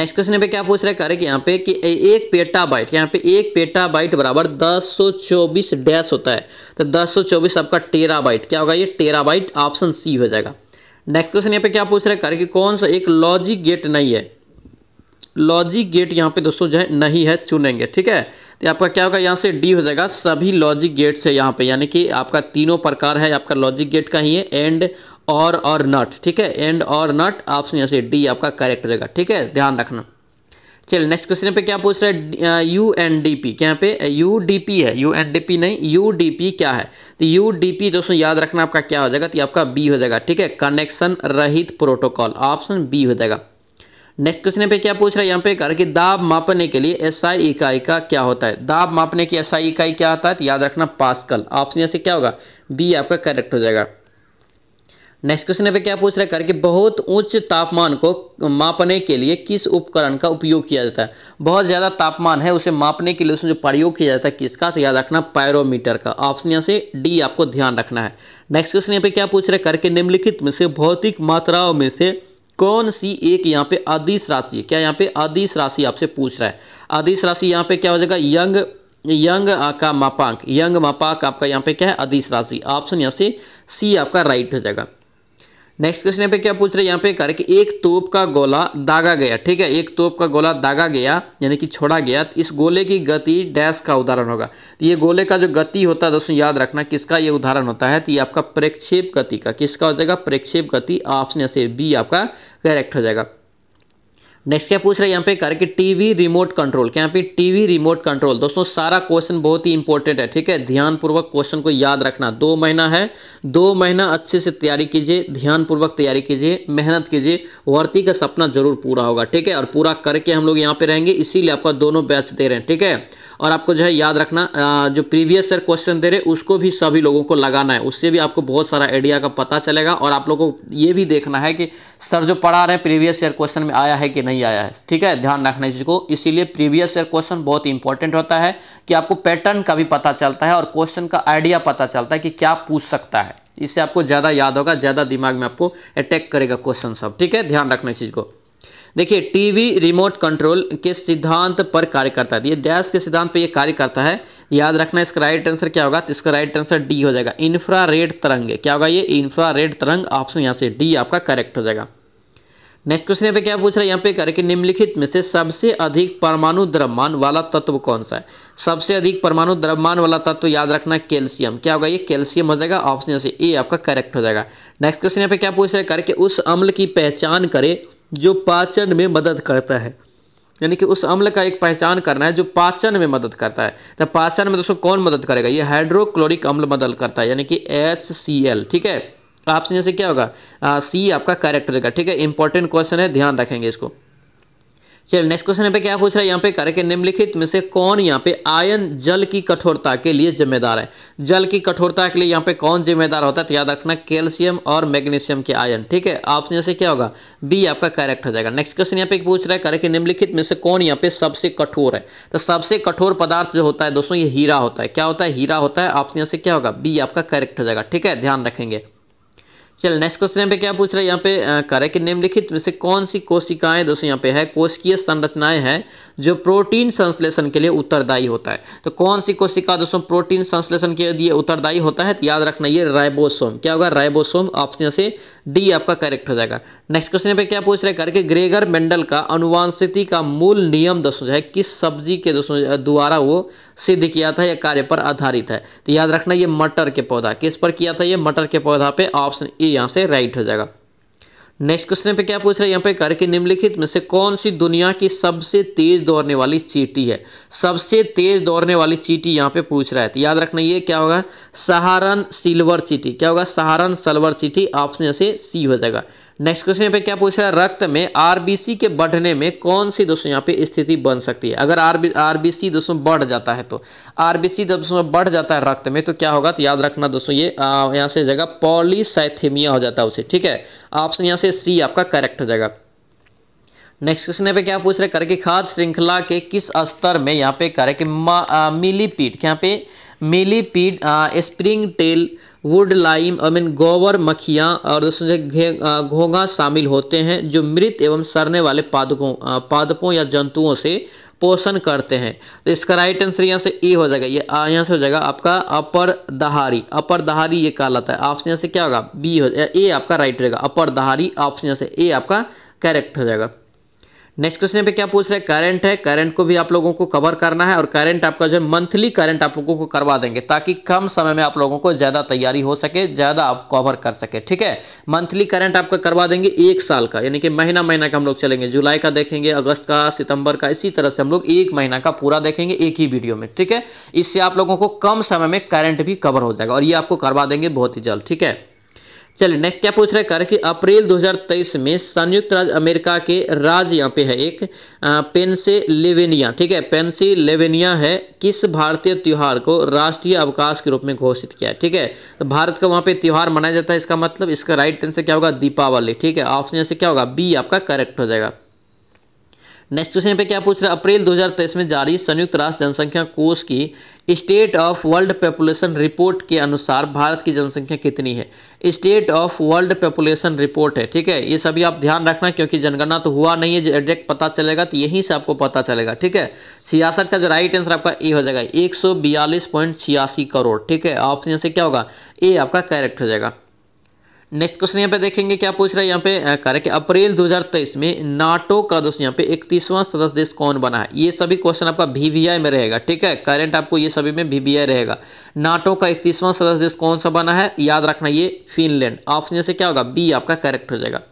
नेक्स्ट क्वेश्चन पे क्या पूछ रहे हैं कि यहाँ पे कि एक पेटा बाइट यहाँ पे एक पेटा बाइट बराबर दस सौ चौबीस डैश होता है तो दस सौ चौबीस आपका टेरा बाइट क्या होगा ये टेरा बाइट ऑप्शन सी हो जाएगा नेक्स्ट क्वेश्चन यहाँ पे क्या पूछ रहे हैं कि कौन सा एक लॉजिक गेट नहीं है लॉजिक गेट यहाँ पे दोस्तों जो है नहीं है चुनेंगे ठीक है तो आपका क्या होगा यहाँ से डी हो जाएगा सभी लॉजिक गेट से यहाँ पे यानी कि आपका तीनों प्रकार है आपका लॉजिक गेट का ही है एंड और और नट ठीक है एंड और नट ऑप्शन यहाँ से डी आपका करेक्ट रहेगा ठीक है ध्यान रखना चलिए नेक्स्ट क्वेश्चन पे क्या पूछ रहा है यू एन डी पी क्या पे यू डी पी है यू एन डी पी नहीं यू डी पी क्या है तो यू डी पी दोस्तों याद रखना आपका क्या हो जाएगा तो आपका बी हो जाएगा ठीक है कनेक्शन रहित प्रोटोकॉल ऑप्शन बी हो जाएगा नेक्स्ट क्वेश्चन पे क्या पूछ रहा है यहाँ पे कर कि दाब मापने के लिए एसआई इकाई का क्या होता है दाब मापने की एसआई इकाई क्या होता है तो याद रखना पास्कल ऑप्शन यहाँ से क्या होगा बी आपका करेक्ट हो जाएगा नेक्स्ट क्वेश्चन पे क्या पूछ रहा है करके बहुत उच्च तापमान को मापने के लिए किस उपकरण का उपयोग किया जाता है बहुत ज़्यादा तापमान है उसे मापने के लिए उसमें जो प्रयोग किया जाता है किसका तो याद रखना पायरोमीटर का ऑप्शन यहाँ से डी आपको ध्यान रखना है नेक्स्ट क्वेश्चन यहाँ पे क्या पूछ रहे करके निम्नलिखित में से भौतिक मात्राओं में से कौन सी एक यहाँ पे आदिश राशि है क्या यहाँ पे आदिश राशि आपसे पूछ रहा है आदिश राशि यहाँ पे क्या हो जाएगा यंग यंग का मापांक यंग मापांक आपका यहाँ पे क्या है आदिश राशि ऑप्शन यहाँ से सी आपका राइट हो जाएगा नेक्स्ट क्वेश्चन पे क्या पूछ रहे हैं यहाँ पे कर कि एक तोप का गोला दागा गया ठीक है एक तोप का गोला दागा गया यानी कि छोड़ा गया तो इस गोले की गति डैश का उदाहरण होगा तो ये गोले का जो गति होता है दोस्तों याद रखना किसका ये उदाहरण होता है तो ये आपका प्रक्षेप गति का किसका हो जाएगा प्रक्षेप गति ऑप्शन से बी आपका करेक्ट हो जाएगा नेक्स्ट क्या पूछ रहे हैं यहाँ पे कर कि टीवी रिमोट कंट्रोल क्या यहाँ पे टीवी रिमोट कंट्रोल दोस्तों सारा क्वेश्चन बहुत ही इंपॉर्टेंट है ठीक है ध्यानपूर्वक क्वेश्चन को याद रखना दो महीना है दो महीना अच्छे से तैयारी कीजिए ध्यानपूर्वक तैयारी कीजिए मेहनत कीजिए वर्ती का सपना जरूर पूरा होगा ठीक है और पूरा करके हम लोग यहाँ पे रहेंगे इसीलिए आपका दोनों बैच दे रहे हैं ठीक है और आपको जो है याद रखना जो प्रीवियस ईयर क्वेश्चन दे रहे उसको भी सभी लोगों को लगाना है उससे भी आपको बहुत सारा आइडिया का पता चलेगा और आप लोगों को ये भी देखना है कि सर जो पढ़ा रहे हैं प्रीवियस ईयर क्वेश्चन में आया है कि नहीं आया है ठीक है ध्यान रखना चीज़ को इसीलिए प्रीवियस ईयर क्वेश्चन बहुत इंपॉर्टेंट होता है कि आपको पैटर्न का भी पता चलता है और क्वेश्चन का आइडिया पता चलता है कि क्या पूछ सकता है इससे आपको ज़्यादा याद होगा ज़्यादा दिमाग में आपको अटैक करेगा क्वेश्चन सब ठीक है ध्यान रखना इस चीज़ को देखिए टीवी रिमोट कंट्रोल के सिद्धांत पर कार्य करता है ये डैश के सिद्धांत पर ये कार्य करता है याद रखना इसका राइट आंसर क्या होगा तो इसका राइट आंसर डी हो जाएगा इंफ्रा रेड तरंग क्या होगा ये इंफ्रा रेड तरंग ऑप्शन यहाँ से डी आपका करेक्ट हो जाएगा नेक्स्ट क्वेश्चन यहाँ पे क्या पूछ रहा है यहाँ पे करके कि निम्नलिखित में से सबसे अधिक परमाणु द्रव्यमान वाला तत्व कौन सा है सबसे अधिक परमाणु द्रव्यमान वाला तत्व याद रखना कैल्शियम क्या होगा ये कैल्शियम हो जाएगा ऑप्शन से ए आपका करेक्ट हो जाएगा नेक्स्ट क्वेश्चन यहाँ पे क्या पूछ रहा है करके उस अम्ल की पहचान करे जो पाचन में मदद करता है यानी कि उस अम्ल का एक पहचान करना है जो पाचन में मदद करता है तो पाचन में दोस्तों कौन मदद करेगा ये हाइड्रोक्लोरिक अम्ल मदद करता है यानी कि एच सी एल ठीक है आपसे जैसे क्या होगा सी आपका करेक्ट रहेगा ठीक है इंपॉर्टेंट क्वेश्चन है ध्यान रखेंगे इसको चलिए नेक्स्ट क्वेश्चन पे क्या पूछ रहा है यहाँ पे करें कि निम्नलिखित में से कौन यहाँ पे आयन जल की कठोरता के लिए जिम्मेदार है जल की कठोरता के लिए यहाँ पे कौन जिम्मेदार होता है तो याद रखना कैल्शियम और मैग्नीशियम के आयन ठीक है ऑप्शन जैसे क्या होगा बी आपका करेक्ट हो जाएगा नेक्स्ट क्वेश्चन यहाँ पे पूछ रहा है करें कि निम्नलिखित में से कौन यहाँ पे सबसे कठोर है तो सबसे कठोर पदार्थ जो होता है दोस्तों ये हीरा होता है क्या होता है हीरा होता है ऑप्शन यहाँ से क्या होगा बी आपका करेक्ट हो जाएगा ठीक है ध्यान रखेंगे चल नेक्स्ट क्वेश्चन यहाँ पे क्या पूछ रहा है यहाँ पे कर कि निम्नलिखित में से कौन सी कोशिकाएं दोस्तों यहाँ पे है कोशिकीय संरचनाएं हैं जो प्रोटीन संश्लेषण के लिए उत्तरदायी होता है तो कौन सी कोशिका दोस्तों प्रोटीन संश्लेषण के लिए उत्तरदायी होता है तो याद रखना ये राइबोसोम क्या होगा राइबोसोम ऑप्शन से डी आपका करेक्ट हो जाएगा नेक्स्ट क्वेश्चन पे क्या पूछ रहे हैं करके ग्रेगर मेंडल का अनुवांशिति का मूल नियम दोस्तों जो है किस सब्जी के दोस्तों द्वारा वो सिद्ध किया था या कार्य पर आधारित है तो याद रखना ये मटर के पौधा किस पर किया था ये मटर के पौधा पे ऑप्शन ए यहाँ से राइट हो जाएगा नेक्स्ट क्वेश्चन पे क्या पूछ रहे हैं यहाँ पे कर के निम्नलिखित में से कौन सी दुनिया की सबसे तेज दौड़ने वाली चीटी है सबसे तेज दौड़ने वाली चीटी यहाँ पे पूछ रहा है तो याद रखना ये क्या होगा सहारन सिल्वर चीटी क्या होगा सहारन सिल्वर चीटी ऑप्शन यहाँ से सी हो जाएगा नेक्स्ट क्वेश्चन पे क्या रहा है रक्त में आरबीसी के बढ़ने में कौन सी दोस्तों यहाँ पे स्थिति बन सकती है अगर आरबीसी दोस्तों बढ़ जाता है तो आरबीसी दोस्तों बढ़ जाता है रक्त में तो क्या होगा तो याद रखना दोस्तों ये यहाँ से जगह पॉलीसाइथेमिया हो जाता है उसे ठीक है ऑप्शन यहाँ से सी आपका करेक्ट हो जाएगा नेक्स्ट क्वेश्चन पे क्या पूछ रहे करके खाद श्रृंखला के किस स्तर में यहाँ पे करे कि मिलीपीट यहाँ पे millipede springtail wood lime I mean गोबर मखियाँ और दोस्तों घोंगा शामिल होते हैं जो मृत एवं सरने वाले पादकों पादपों या जंतुओं से पोषण करते हैं तो इसका राइट आंसर यहाँ से ए हो जाएगा ये यहाँ से हो जाएगा आपका अपर दहारी अपर दहारी ये कहलाता है ऑप्शन यहाँ से क्या होगा बी हो ए आपका राइट रहेगा अपर दहारी ऑप्शन यहाँ से ए आपका करेक्ट हो जाएगा नेक्स्ट क्वेश्चन पे क्या पूछ रहे हैं करंट है करंट को भी आप लोगों को कवर करना है और करंट आपका जो है मंथली करंट आप लोगों को करवा देंगे ताकि कम समय में आप लोगों को ज़्यादा तैयारी हो सके ज़्यादा आप कवर कर सके ठीक है मंथली करंट आपका करवा देंगे एक साल का यानी कि महीना महीना का हम लोग चलेंगे जुलाई का देखेंगे अगस्त का सितंबर का इसी तरह से हम लोग एक महीना का पूरा देखेंगे एक ही वीडियो में ठीक है इससे आप लोगों को कम समय में करंट भी कवर हो जाएगा और ये आपको करवा देंगे बहुत ही जल्द ठीक है चलिए नेक्स्ट क्या पूछ रहे कर कि अप्रैल 2023 में संयुक्त राज्य अमेरिका के राज्य यहाँ पे है एक पेंसिलेवेनिया ठीक है पेंसिलेवेनिया है किस भारतीय त्यौहार को राष्ट्रीय अवकाश के रूप में घोषित किया है ठीक है तो भारत का वहाँ पे त्यौहार मनाया जाता है इसका मतलब इसका राइट आंसर क्या होगा दीपावली ठीक है ऑप्शन से क्या होगा बी आपका करेक्ट हो जाएगा नेक्स्ट क्वेश्चन पे क्या पूछ रहा है अप्रैल 2023 में जारी संयुक्त राष्ट्र जनसंख्या कोष की state of world population report के अनुसार भारत की जनसंख्या कितनी है state of world population report है ठीक है ये सभी आप ध्यान रखना क्योंकि जनगणना तो हुआ नहीं है जो एडेक्ट पता चलेगा तो यहीं से आपको पता चलेगा ठीक है छियासठ का जो राइट आंसर आपका ए हो जाएगा एक करोड़ ठीक है ऑप्शन से क्या होगा ए आपका करेक्ट हो जाएगा नेक्स्ट क्वेश्चन यहाँ पे देखेंगे क्या पूछ रहा है यहाँ पे करेक्ट अप्रैल 2023 में नाटो का दोस्तों यहाँ पे इकतीसवां सदस्य देश कौन बना है ये सभी क्वेश्चन आपका वीवीआई में रहेगा ठीक है करंट आपको ये सभी में वीवीआई रहेगा नाटो का इकतीसवां सदस्य देश कौन सा बना है याद रखना ये फिनलैंड ऑप्शन से क्या होगा बी आपका करेक्ट हो जाएगा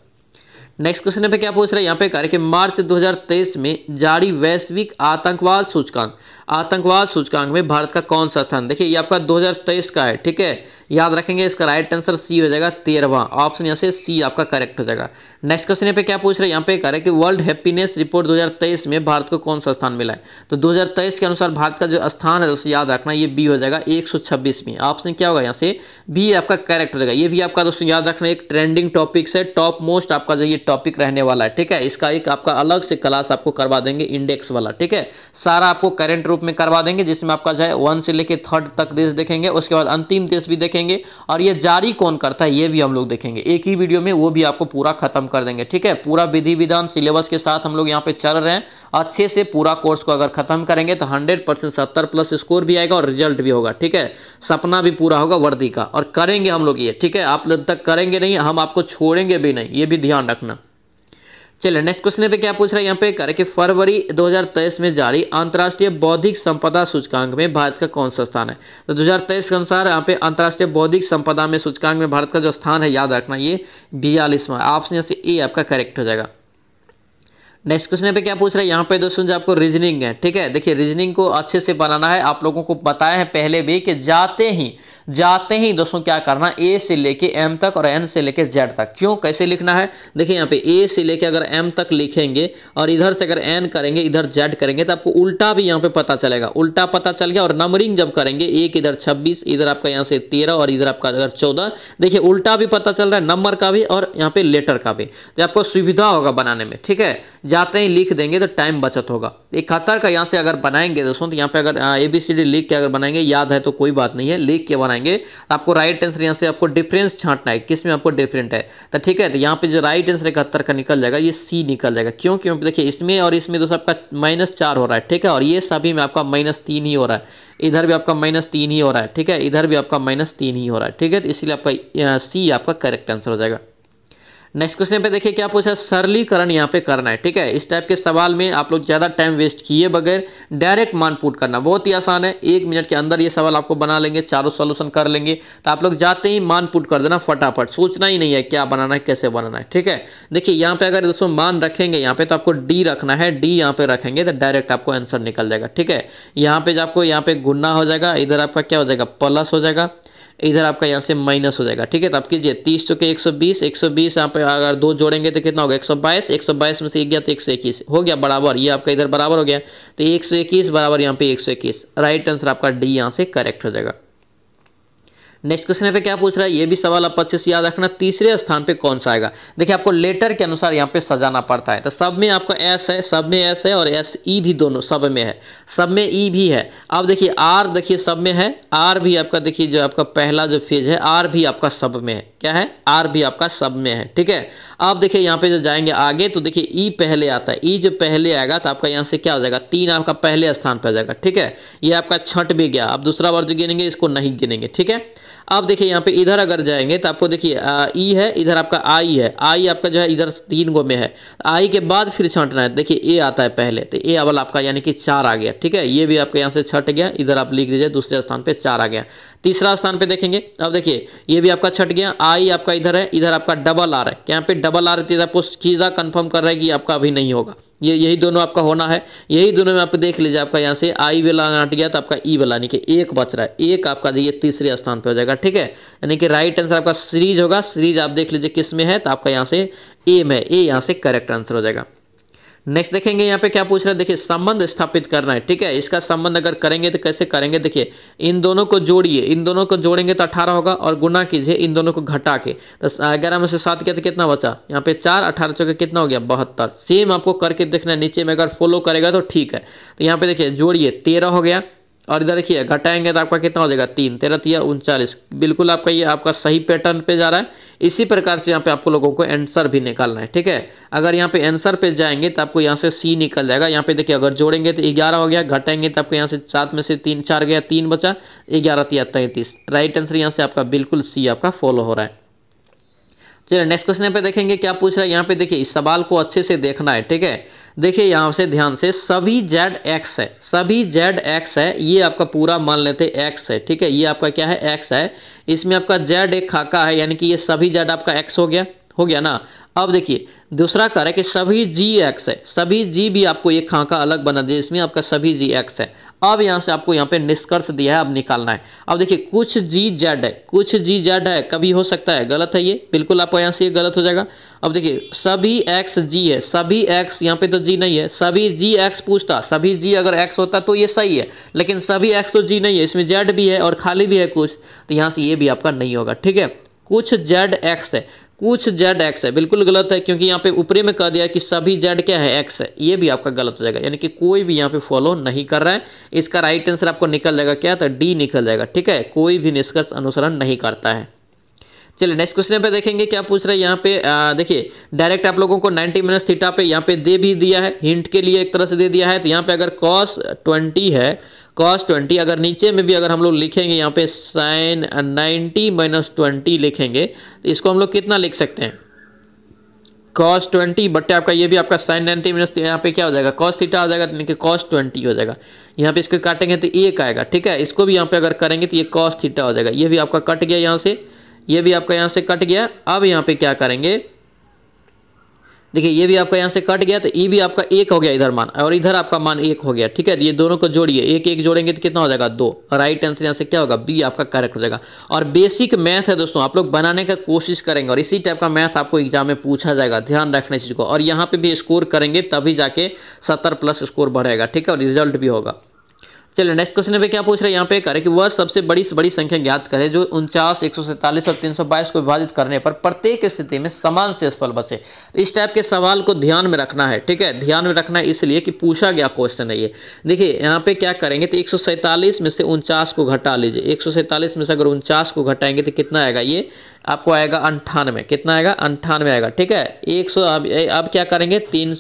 नेक्स्ट क्वेश्चन पे क्या पूछ रहा है यहाँ पे कह रहे कि मार्च 2023 में जारी वैश्विक आतंकवाद सूचकांक आतंकवाद सूचकांक में भारत का कौन सा स्थान देखिए ये आपका 2023 का है ठीक है याद रखेंगे इसका राइट आंसर सी हो जाएगा तेरहवा ऑप्शन यहाँ से सी आपका करेक्ट हो जाएगा नेक्स्ट क्वेश्चन पे क्या पूछ रहे हैं यहाँ पे कह रहे कि वर्ल्ड हैप्पीनेस रिपोर्ट 2023 में भारत को कौन सा स्थान मिला है तो 2023 के अनुसार भारत का जो स्थान है दोस्तों याद रखना ये बी हो जाएगा एक में ऑप्शन क्या होगा यहाँ से बी आपका करेक्ट हो जाएगा ये भी आपका दोस्तों याद रखना एक ट्रेंडिंग टॉपिक्स है टॉप मोस्ट आपका जो ये टॉपिक रहने वाला है ठीक है इसका एक आपका अलग से क्लास आपको करवा देंगे इंडेक्स वाला ठीक है सारा आपको करेंट रूप में करवा देंगे जिसमें आपका जो है वन से लेकर थर्ड तक देश देखेंगे उसके बाद अंतिम देश भी देखेंगे देखेंगे और ये जारी कौन करता है ये भी हम लोग देखेंगे एक ही वीडियो में वो भी आपको पूरा खत्म कर देंगे ठीक है पूरा विधि विधान सिलेबस के साथ हम लोग यहाँ पे चल रहे हैं अच्छे से पूरा कोर्स को अगर खत्म करेंगे तो हंड्रेड परसेंट प्लस स्कोर भी आएगा और रिजल्ट भी होगा ठीक है सपना भी पूरा होगा वर्दी का और करेंगे हम लोग ये ठीक है आप जब तक करेंगे नहीं हम आपको छोड़ेंगे भी नहीं ये भी ध्यान रखना चलिए नेक्स्ट क्वेश्चन पे क्या पूछ रहा है यहाँ पे करें कि फरवरी 2023 में जारी अंतर्राष्ट्रीय बौद्धिक संपदा सूचकांक में भारत का कौन सा स्थान है तो 2023 के अनुसार यहाँ पे अंतर्राष्ट्रीय बौद्धिक संपदा में सूचकांक में भारत का जो स्थान है याद रखना ये बयालीसवा ऑप्शन यहाँ से ए आपका करेक्ट हो जाएगा नेक्स्ट क्वेश्चन पे क्या पूछ रहा है यहाँ पे दोस्तों जो आपको रीजनिंग है ठीक है देखिए रीजनिंग को अच्छे से बनाना है आप लोगों को बताया है पहले भी कि जाते ही जाते ही दोस्तों क्या करना ए से लेके एम तक और एन से लेके जेड तक क्यों कैसे लिखना है देखिए यहाँ पे ए से लेके अगर एम तक लिखेंगे और इधर से अगर एन करेंगे इधर जेड करेंगे तो आपको उल्टा भी यहाँ पे पता चलेगा उल्टा पता चल गया और नंबरिंग जब करेंगे एक इधर छब्बीस इधर आपका यहाँ से तेरह और इधर आपका अगर चौदह देखिए उल्टा भी पता चल रहा है नंबर का भी और यहाँ पे लेटर का भी तो आपको सुविधा होगा बनाने में ठीक है जाते ही लिख देंगे तो टाइम बचत होगा इकहत्तर का यहाँ से अगर बनाएंगे दोस्तों तो यहाँ पे अगर ए बी सी डी लिख के अगर बनाएंगे याद है तो कोई बात नहीं है लिख के बनाएंगे जाएंगे तो आपको राइट आंसर यहाँ से आपको डिफरेंस छांटना है किस में आपको डिफरेंट है तो ठीक है तो यहाँ पे जो राइट आंसर इकहत्तर का निकल जाएगा ये सी निकल जाएगा क्यों क्योंकि देखिए इसमें और इसमें दोस्तों आपका माइनस चार हो रहा है ठीक है और ये सभी में आपका माइनस तीन ही हो रहा है इधर भी आपका माइनस तीन ही हो रहा है ठीक है इधर भी आपका माइनस तीन ही हो रहा है ठीक है तो इसलिए आपका सी आपका करेक्ट आंसर हो जाएगा नेक्स्ट क्वेश्चन पे देखिए क्या पूछा सरलीकरण यहाँ पे करना है ठीक है इस टाइप के सवाल में आप लोग ज़्यादा टाइम वेस्ट किए बगैर डायरेक्ट मान पुट करना बहुत ही आसान है एक मिनट के अंदर ये सवाल आपको बना लेंगे चारों सॉल्यूशन कर लेंगे तो आप लोग जाते ही मान पुट कर देना फटाफट सोचना ही नहीं है क्या बनाना है कैसे बनाना है ठीक है देखिए यहाँ पे अगर दोस्तों मान रखेंगे यहाँ पे तो आपको डी रखना है डी यहाँ पे रखेंगे तो डायरेक्ट आपको आंसर निकल जाएगा ठीक है यहाँ पे आपको यहाँ पे गुन्ना हो जाएगा इधर आपका क्या हो जाएगा प्लस हो जाएगा इधर आपका यहाँ से माइनस हो जाएगा ठीक है तो आप कीजिए तीस चौके एक सौ बीस एक सौ बीस यहाँ पे अगर दो जोड़ेंगे तो कितना होगा एक सौ बाईस एक सौ बाईस में से एक गया तो एक सौ इक्कीस हो गया बराबर ये आपका इधर बराबर हो गया तो एक सौ इक्कीस बराबर यहाँ पे एक सौ इक्कीस राइट आंसर आपका डी यहाँ से करेक्ट हो जाएगा नेक्स्ट क्वेश्चन पे क्या पूछ रहा है ये भी सवाल आप अच्छे से याद रखना तीसरे स्थान पे कौन सा आएगा देखिए आपको लेटर के अनुसार यहाँ पे सजाना पड़ता है तो सब में आपका एस है सब में एस है और एस ई e भी दोनों सब में है सब में ई e भी है अब देखिए आर देखिए सब में है आर भी आपका देखिए जो आपका पहला जो फेज है आर भी आपका सब में है क्या है आर भी आपका सब में है ठीक है अब देखिए यहाँ पे जो जाएंगे आगे तो देखिए ई e पहले आता है ई जो पहले आएगा तो आपका यहाँ से क्या हो जाएगा तीन आपका पहले स्थान पर आ जाएगा ठीक है ये आपका छठ भी गया आप दूसरा बार जो गिनेंगे इसको नहीं गिनेंगे ठीक है अब देखिए यहाँ पे इधर अगर जाएंगे तो आपको देखिए ई है इधर आपका आई है आई आपका जो है इधर तीन गो में है आई के बाद फिर छंटना है देखिए ए आता है पहले तो ए अवल आपका यानी कि चार आ गया ठीक है ये भी आपके यहाँ से छट गया इधर आप लिख दीजिए दूसरे स्थान पर चार आ गया तीसरा स्थान पर देखेंगे अब देखिए ये भी आपका छट गया आई आपका इधर है इधर आपका डबल आर है यहाँ पे डबल आ रहा है आपको सीधा कन्फर्म कर रहा है कि आपका अभी नहीं होगा ये यही दोनों आपका होना है यही दोनों में आप देख लीजिए आपका यहाँ से आई वाला हट गया तो आपका ई e वाला यानी कि एक बच रहा है एक आपका ये तीसरे स्थान पे हो जाएगा ठीक है यानी कि राइट आंसर आपका सीरीज होगा सीरीज आप देख लीजिए किस में है तो आपका यहाँ से ए में ए यहाँ से करेक्ट आंसर हो जाएगा नेक्स्ट देखेंगे यहाँ पे क्या पूछ रहा है देखिए संबंध स्थापित करना है ठीक है इसका संबंध अगर करेंगे तो कैसे करेंगे देखिए इन दोनों को जोड़िए इन दोनों को जोड़ेंगे तो अठारह होगा और गुना कीजिए इन दोनों को घटा के तो ग्यारह में से सात किया तो कितना बचा यहाँ पे चार अठारह चौके कितना हो गया बहत्तर सेम आपको करके देखना है नीचे में अगर फॉलो करेगा तो ठीक है तो यहाँ पे देखिए जोड़िए तेरह हो गया और इधर देखिए घटाएंगे तो आपका कितना हो जाएगा तीन तेरह तीन उनचालीस बिल्कुल आपका ये आपका सही पैटर्न पे जा रहा है इसी प्रकार से यहाँ पे आपको लोगों को आंसर भी निकालना है ठीक है अगर यहाँ पे आंसर पे जाएंगे तो आपको यहाँ से सी निकल जाएगा यहाँ पे देखिए अगर जोड़ेंगे तो ग्यारह हो गया घटाएंगे तो आपको यहाँ से सात में से तीन चार गया तीन बचा ग्यारह तीन तैंतीस राइट आंसर यहाँ से आपका बिल्कुल सी आपका फॉलो हो रहा है चलिए नेक्स्ट क्वेश्चन पे देखेंगे क्या पूछ रहा है यहाँ पे देखिए इस सवाल को अच्छे से देखना है ठीक है देखिए यहाँ से ध्यान से सभी जेड एक्स है सभी जेड एक्स है ये आपका पूरा मान लेते एक्स है ठीक है ये आपका क्या है एक्स है इसमें आपका जेड एक खाका है यानी कि ये सभी जेड आपका एक्स हो गया हो गया ना अब देखिए दूसरा कह रहा है कि सभी जी एक्स है सभी जी भी आपको एक खाका अलग बना दिया इसमें आपका सभी जी एक्स है अब यहाँ से आपको यहाँ पे निष्कर्ष दिया है अब निकालना है अब देखिए कुछ जी जेड है कुछ जी जेड है कभी हो सकता है गलत है ये बिल्कुल आपको यहाँ से ये गलत हो जाएगा अब देखिए सभी एक्स जी है सभी एक्स यहाँ पे तो जी नहीं है सभी जी एक्स पूछता सभी जी अगर एक्स होता तो ये सही है लेकिन सभी एक्स तो जी नहीं है इसमें जेड भी है और खाली भी है कुछ तो यहाँ से ये भी आपका नहीं होगा ठीक है कुछ जेड एक्स है कुछ जेड एक्स है बिल्कुल गलत है क्योंकि यहाँ पे ऊपरी में कह दिया कि सभी जेड क्या है एक्स है ये भी आपका गलत हो जाएगा यानी कि कोई भी यहाँ पे फॉलो नहीं कर रहा है इसका राइट आंसर आपको निकल जाएगा क्या तो डी निकल जाएगा ठीक है कोई भी निष्कर्ष अनुसरण नहीं करता है चलिए नेक्स्ट क्वेश्चन पे देखेंगे क्या पूछ रहा है यहाँ पे देखिए डायरेक्ट आप लोगों को 90 माइनस थीटा पे यहाँ पे दे भी दिया है हिंट के लिए एक तरह से दे दिया है तो यहाँ पे अगर कॉस 20 है कॉस ट्वेंटी अगर नीचे में भी अगर हम लोग लिखेंगे यहाँ पे साइन नाइन्टी माइनस ट्वेंटी लिखेंगे तो इसको हम लोग कितना लिख सकते हैं कॉस ट्वेंटी बट्टे आपका ये भी आपका साइन नाइन्टी माइनस यहाँ पे क्या हो जाएगा कॉस थीटा आ जाएगा यानी कि कॉस ट्वेंटी हो जाएगा यहाँ पे इसको काटेंगे तो एक आएगा ठीक है इसको भी यहाँ पे अगर करेंगे तो ये कॉस थीटा हो जाएगा ये भी आपका कट गया यहाँ से ये भी आपका यहाँ से कट गया अब यहाँ पे क्या करेंगे देखिए ये भी आपका यहाँ से कट गया तो ई भी आपका एक हो गया इधर मान और इधर आपका मान एक हो गया ठीक है तो ये दोनों को जोड़िए एक एक जोड़ेंगे तो कितना हो जाएगा दो राइट आंसर यहाँ से क्या होगा बी आपका करेक्ट हो जाएगा और बेसिक मैथ है दोस्तों आप लोग बनाने का कोशिश करेंगे और इसी टाइप का मैथ आपको एग्जाम में पूछा जाएगा ध्यान रखने चीज़ को और यहाँ पर भी स्कोर करेंगे तभी जाके सत्तर प्लस स्कोर बढ़ेगा ठीक है और रिजल्ट भी होगा चलिए नेक्स्ट क्वेश्चन पे क्या पूछ रहे हैं यहाँ पे करें कि वह सबसे बड़ी से बड़ी संख्या ज्ञात करें जो उनचास एक और तीन को विभाजित करने पर प्रत्येक स्थिति में समान से स्पल बचे इस टाइप के सवाल को ध्यान में रखना है ठीक है ध्यान में रखना है इसलिए कि पूछा गया क्वेश्चन है ये देखिए यहाँ पे क्या करेंगे तो एक में से उनचास को घटा लीजिए एक में से अगर उनचास को घटाएंगे तो कितना आएगा ये आपको आएगा अंठानवे कितना आएगा अंठानवे आएगा ठीक है एक अब क्या करेंगे तीन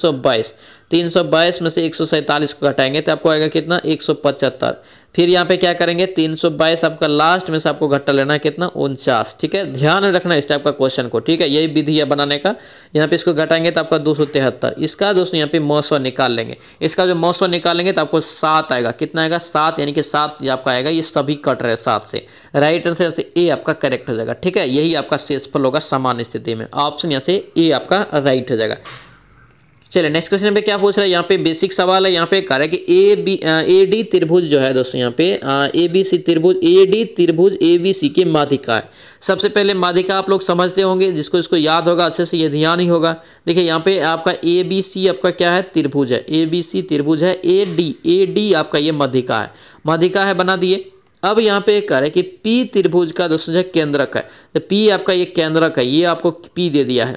तीन सौ बाईस में से एक सौ सैंतालीस को घटाएंगे तो आपको आएगा कितना एक सौ पचहत्तर फिर यहाँ पे क्या करेंगे तीन सौ बाईस आपका लास्ट में से आपको घटा लेना है कितना उनचास ठीक है ध्यान रखना इस टाइप का क्वेश्चन को ठीक है यही विधि है बनाने का यहाँ पे इसको घटाएंगे तो आपका दो सौ तिहत्तर इसका दोस्तों यहाँ पे मौसव निकाल लेंगे इसका जो निकाल निकालेंगे तो आपको सात आएगा कितना आएगा सात यानी कि सात आपका आएगा ये सभी कट रहे सात से राइट आंसर से ए आपका करेक्ट हो जाएगा ठीक है यही आपका शेषफल होगा सामान्य स्थिति में ऑप्शन यहाँ से ए आपका राइट हो जाएगा चलिए नेक्स्ट क्वेश्चन पे क्या पूछ रहा है यहाँ पे बेसिक सवाल है यहाँ पे कह रहा है कि ए बी ए डी त्रिभुज जो है दोस्तों यहाँ पे ए बी सी त्रिभुज ए डी त्रिभुज ए बी सी की माधिका है सबसे पहले माधिका आप लोग समझते होंगे जिसको इसको याद होगा अच्छे से ये ध्यान ही होगा देखिए यहाँ पे आपका ए बी सी आपका क्या है त्रिभुज है ए बी सी त्रिभुज है ए डी ए डी आपका ये माधिका है माधिका है बना दिए अब यहाँ पे कह रहे हैं कि पी त्रिभुज का दोस्तों जो केंद्रक है तो पी आपका ये केंद्रक है ये आपको पी दे दिया है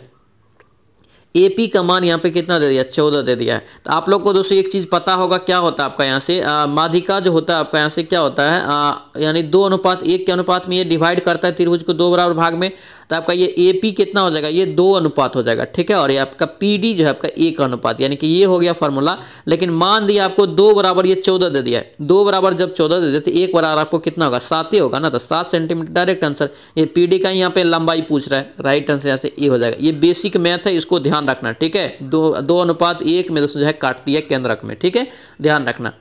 ए पी का मान यहाँ पे कितना दे दिया चौदह दे दिया है तो आप लोग को दोस्तों एक चीज़ पता होगा क्या होता है आपका यहाँ से आ, माधिका जो होता है आपका यहाँ से क्या होता है यानी दो अनुपात एक के अनुपात में ये डिवाइड करता है त्रिभुज को दो बराबर भाग में तो आपका ये ए पी कितना हो जाएगा ये दो अनुपात हो जाएगा ठीक है और ये आपका पी डी जो है आपका एक अनुपात यानी कि ये हो गया फॉर्मूला लेकिन मान दिया आपको दो बराबर ये चौदह दे दिया है दो बराबर जब चौदह दे दिया तो एक बराबर आपको कितना होगा सात ही होगा ना तो सात सेंटीमीटर डायरेक्ट आंसर ये पी डी का यहाँ पे लंबाई पूछ रहा है राइट आंसर यहाँ से ए हो जाएगा ये बेसिक मैथ है इसको ध्यान रखना ठीक है दो दो अनुपात एक में जो है काट दिया केंद्रक में ठीक है ध्यान रखना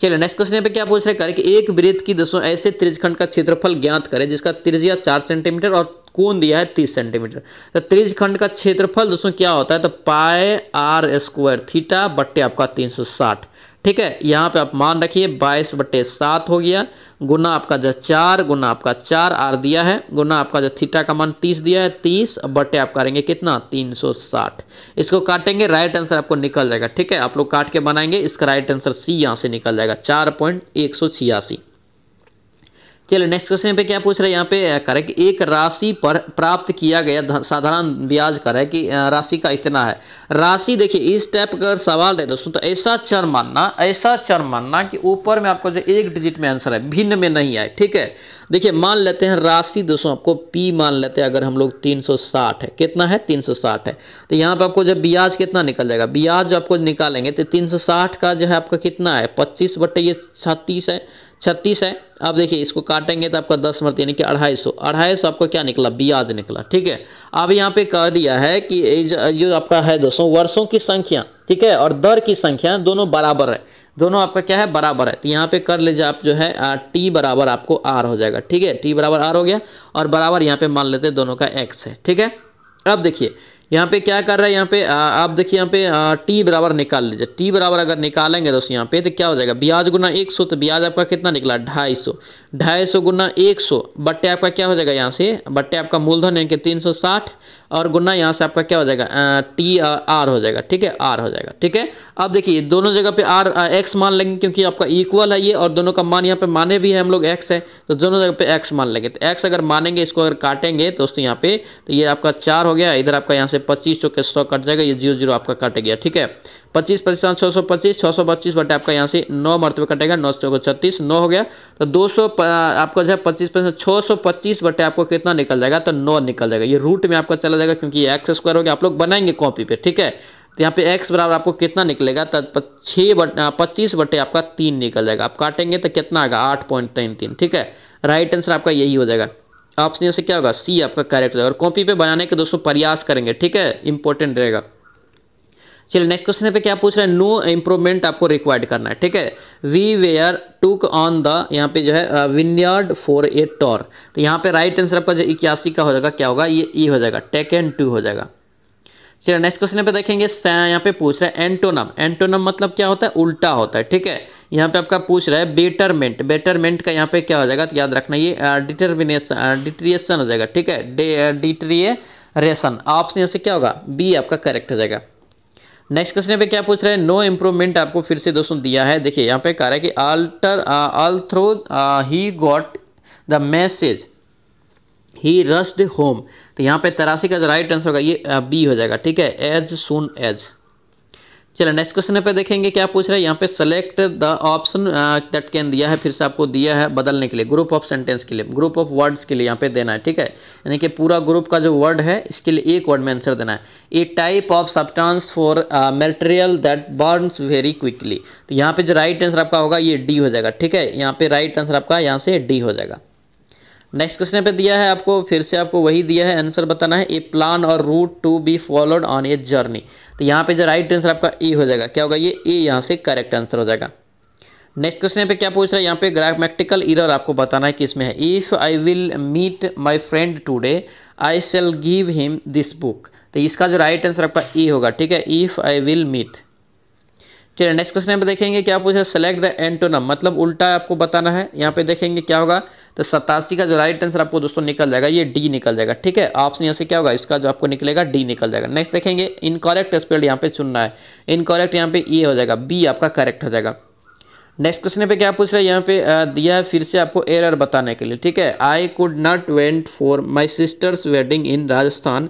चलिए नेक्स्ट क्वेश्चन पे क्या पूछ रहे करें कि एक वृत्त की दोस्तों ऐसे त्रिजखंड का क्षेत्रफल ज्ञात करें जिसका त्रिज्या चार सेंटीमीटर और कोण दिया है तीस सेंटीमीटर तो त्रिज खंड का क्षेत्रफल दोस्तों क्या होता है तो पाए आर स्क्वायर थीटा बट्टे आपका तीन सौ साठ ठीक है यहाँ पे आप मान रखिए बाईस बट्टे सात हो गया गुना आपका जो चार गुना आपका चार आर दिया है गुना आपका जो थीटा का मान तीस दिया है तीस बट्टे आप करेंगे कितना तीन सौ साठ इसको काटेंगे राइट आंसर आपको निकल जाएगा ठीक है आप लोग काट के बनाएंगे इसका राइट आंसर सी यहाँ से निकल जाएगा चार पॉइंट एक सौ छियासी चलिए नेक्स्ट क्वेश्चन पे क्या पूछ रहा है यहाँ पे करें कि एक राशि पर प्राप्त किया गया साधारण ब्याज कर है कि राशि का इतना है राशि देखिए इस टाइप का सवाल है दोस्तों तो ऐसा चर मानना ऐसा चर मानना कि ऊपर में आपको जो एक डिजिट में आंसर है भिन्न में नहीं आए ठीक है देखिए मान लेते हैं राशि दोस्तों आपको पी मान लेते हैं अगर हम लोग तीन है कितना है तीन है तो यहाँ पर आपको जब ब्याज कितना निकल जाएगा ब्याज आपको निकालेंगे तो तीन का जो है आपका कितना है पच्चीस बटे ये छत्तीस है छत्तीस है आप देखिए इसको काटेंगे तो आपका दस मर्त यानी कि अढ़ाई सौ अढ़ाई सौ आपको क्या निकला ब्याज निकला ठीक है अब यहाँ पे कह दिया है कि जो आपका है दोस्तों वर्षों की संख्या ठीक है और दर की संख्या दोनों बराबर है दोनों आपका क्या है बराबर है तो यहाँ पे कर लीजिए आप जो है टी बराबर आपको आर हो जाएगा ठीक है टी बराबर आर हो गया और बराबर यहाँ पे मान लेते हैं दोनों का एक्स है ठीक है अब देखिए यहाँ पे क्या कर रहा है यहाँ पे आ, आप देखिए यहाँ पे टी बराबर निकाल लीजिए टी बराबर अगर निकालेंगे दोस्तों यहाँ पे तो क्या हो जाएगा ब्याज गुना एक सौ तो ब्याज आपका कितना निकला ढाई सौ ढाई सौ गुना एक सौ बट्टे आपका क्या हो जाएगा यहाँ से बट्टे आपका मूलधन यानी कि तीन सौ साठ और गुना यहाँ से आपका क्या हो जाएगा टी आर हो जाएगा ठीक है आर हो जाएगा ठीक है अब देखिए दोनों जगह पे आर एक्स मान लेंगे क्योंकि आपका इक्वल है ये और दोनों का मान यहाँ पे माने भी है हम लोग एक्स है तो दोनों जगह पे एक्स मान लेंगे तो एक्स अगर मानेंगे इसको अगर काटेंगे तो दोस्तों यहाँ पे तो ये आपका चार हो गया इधर आपका यहाँ से पच्चीस सौ कट जाएगा ये जीरो जीरो आपका कट गया ठीक है पच्चीस पच्चीस छः सौ पच्चीस छः सौ पच्चीस बटे आपका यहाँ से नौ मरतबे कटेगा नौ सौ छत्तीस नौ हो गया तो दो सौ आपका जो है पच्चीस प्रतिशत छः सौ पच्चीस बटे आपको कितना निकल जाएगा तो नौ निकल जाएगा ये रूट में आपका चला जाएगा क्योंकि एक्स स्क्वायर हो गया आप लोग बनाएंगे कॉपी पे ठीक है तो यहाँ पे x बराबर आपको कितना निकलेगा तो छः बट पच्चीस बटे आपका तीन निकल जाएगा आप काटेंगे तो कितना आएगा आठ पॉइंट तीन तीन ठीक है राइट आंसर आपका यही हो जाएगा ऑप्शन से क्या होगा सी आपका करेक्ट होगा और कॉपी पे बनाने के दोस्तों प्रयास करेंगे ठीक है इंपॉर्टेंट रहेगा चलिए नेक्स्ट क्वेश्चन पे क्या पूछ रहा है नो इंप्रूवमेंट आपको रिक्वायर्ड करना है ठीक है we were took on the यहाँ पे जो है विनयार्ड फॉर ए टॉर तो यहाँ पे राइट आंसर आपका जो इक्यासी का हो जाएगा क्या होगा ये ई e हो जाएगा टेक एंड टू हो जाएगा चलिए नेक्स्ट क्वेश्चन पे देखेंगे यहाँ पे पूछ रहा है एंटोनम एंटोनम मतलब क्या होता है उल्टा होता है ठीक है यहाँ पे आपका पूछ रहा है बेटरमेंट बेटरमेंट का यहाँ पे क्या हो जाएगा तो याद रखना ये डिटर्मिनेशन uh, डिट्रिएशन uh, हो जाएगा ठीक है डिट्रिएशन ऑप्शन uh, यहाँ से क्या होगा बी आपका करेक्ट हो जाएगा नेक्स्ट क्वेश्चन पे क्या पूछ रहे हैं नो इम्प्रूवमेंट आपको फिर से दोस्तों दिया है देखिए यहाँ पे कह रहा है कि alter all through he got the message he rushed home तो यहाँ पे तरासी का जो राइट आंसर होगा ये बी हो जाएगा ठीक है एज सुन एज चलो नेक्स्ट क्वेश्चन पे देखेंगे क्या पूछ रहा है यहाँ पे select the option that can दिया है फिर से आपको दिया है बदलने के लिए ग्रुप ऑफ सेंटेंस के लिए ग्रुप ऑफ वर्ड्स के लिए यहाँ पे देना है ठीक है यानी कि पूरा ग्रुप का जो वर्ड है इसके लिए एक वर्ड में आंसर देना है a type of substance for material that burn very quickly तो यहाँ पे जो राइट आंसर आपका होगा ये डी हो जाएगा ठीक है यहाँ पे राइट आंसर आपका यहाँ से डी हो जाएगा नेक्स्ट क्वेश्चन पे दिया है आपको फिर से आपको वही दिया है आंसर बताना है ए प्लान और route to be followed on a journey तो यहाँ पे जो राइट आंसर आपका ए e हो जाएगा क्या होगा ये ए e यहाँ से करेक्ट आंसर हो जाएगा नेक्स्ट क्वेश्चन पे क्या पूछ रहा है यहाँ पे ग्रामेटिकल इरर आपको बताना है कि इसमें है if I will meet my friend today I shall give him this book तो इसका जो राइट आंसर आपका ई e होगा ठीक है इफ़ आई विल मीट चलिए नेक्स्ट क्वेश्चन पे देखेंगे क्या पूछा सेलेक्ट द एंटोनम मतलब उल्टा आपको बताना है यहाँ पे देखेंगे क्या होगा तो सतासी का जो राइट आंसर आपको दोस्तों निकल जाएगा ये डी निकल जाएगा ठीक है ऑप्शन यहाँ से क्या होगा इसका जो आपको निकलेगा डी निकल जाएगा नेक्स्ट देखेंगे इनकॉरेक्ट स्पेल्ड यहाँ पे चुनना है इनकॉरेक्ट यहाँ पे ए हो जाएगा बी आपका करेक्ट हो जाएगा नेक्स्ट क्वेश्चन पे क्या पूछ रहा है यहाँ पे दिया है फिर से आपको एरर बताने के लिए ठीक है I could not went for my sister's wedding in Rajasthan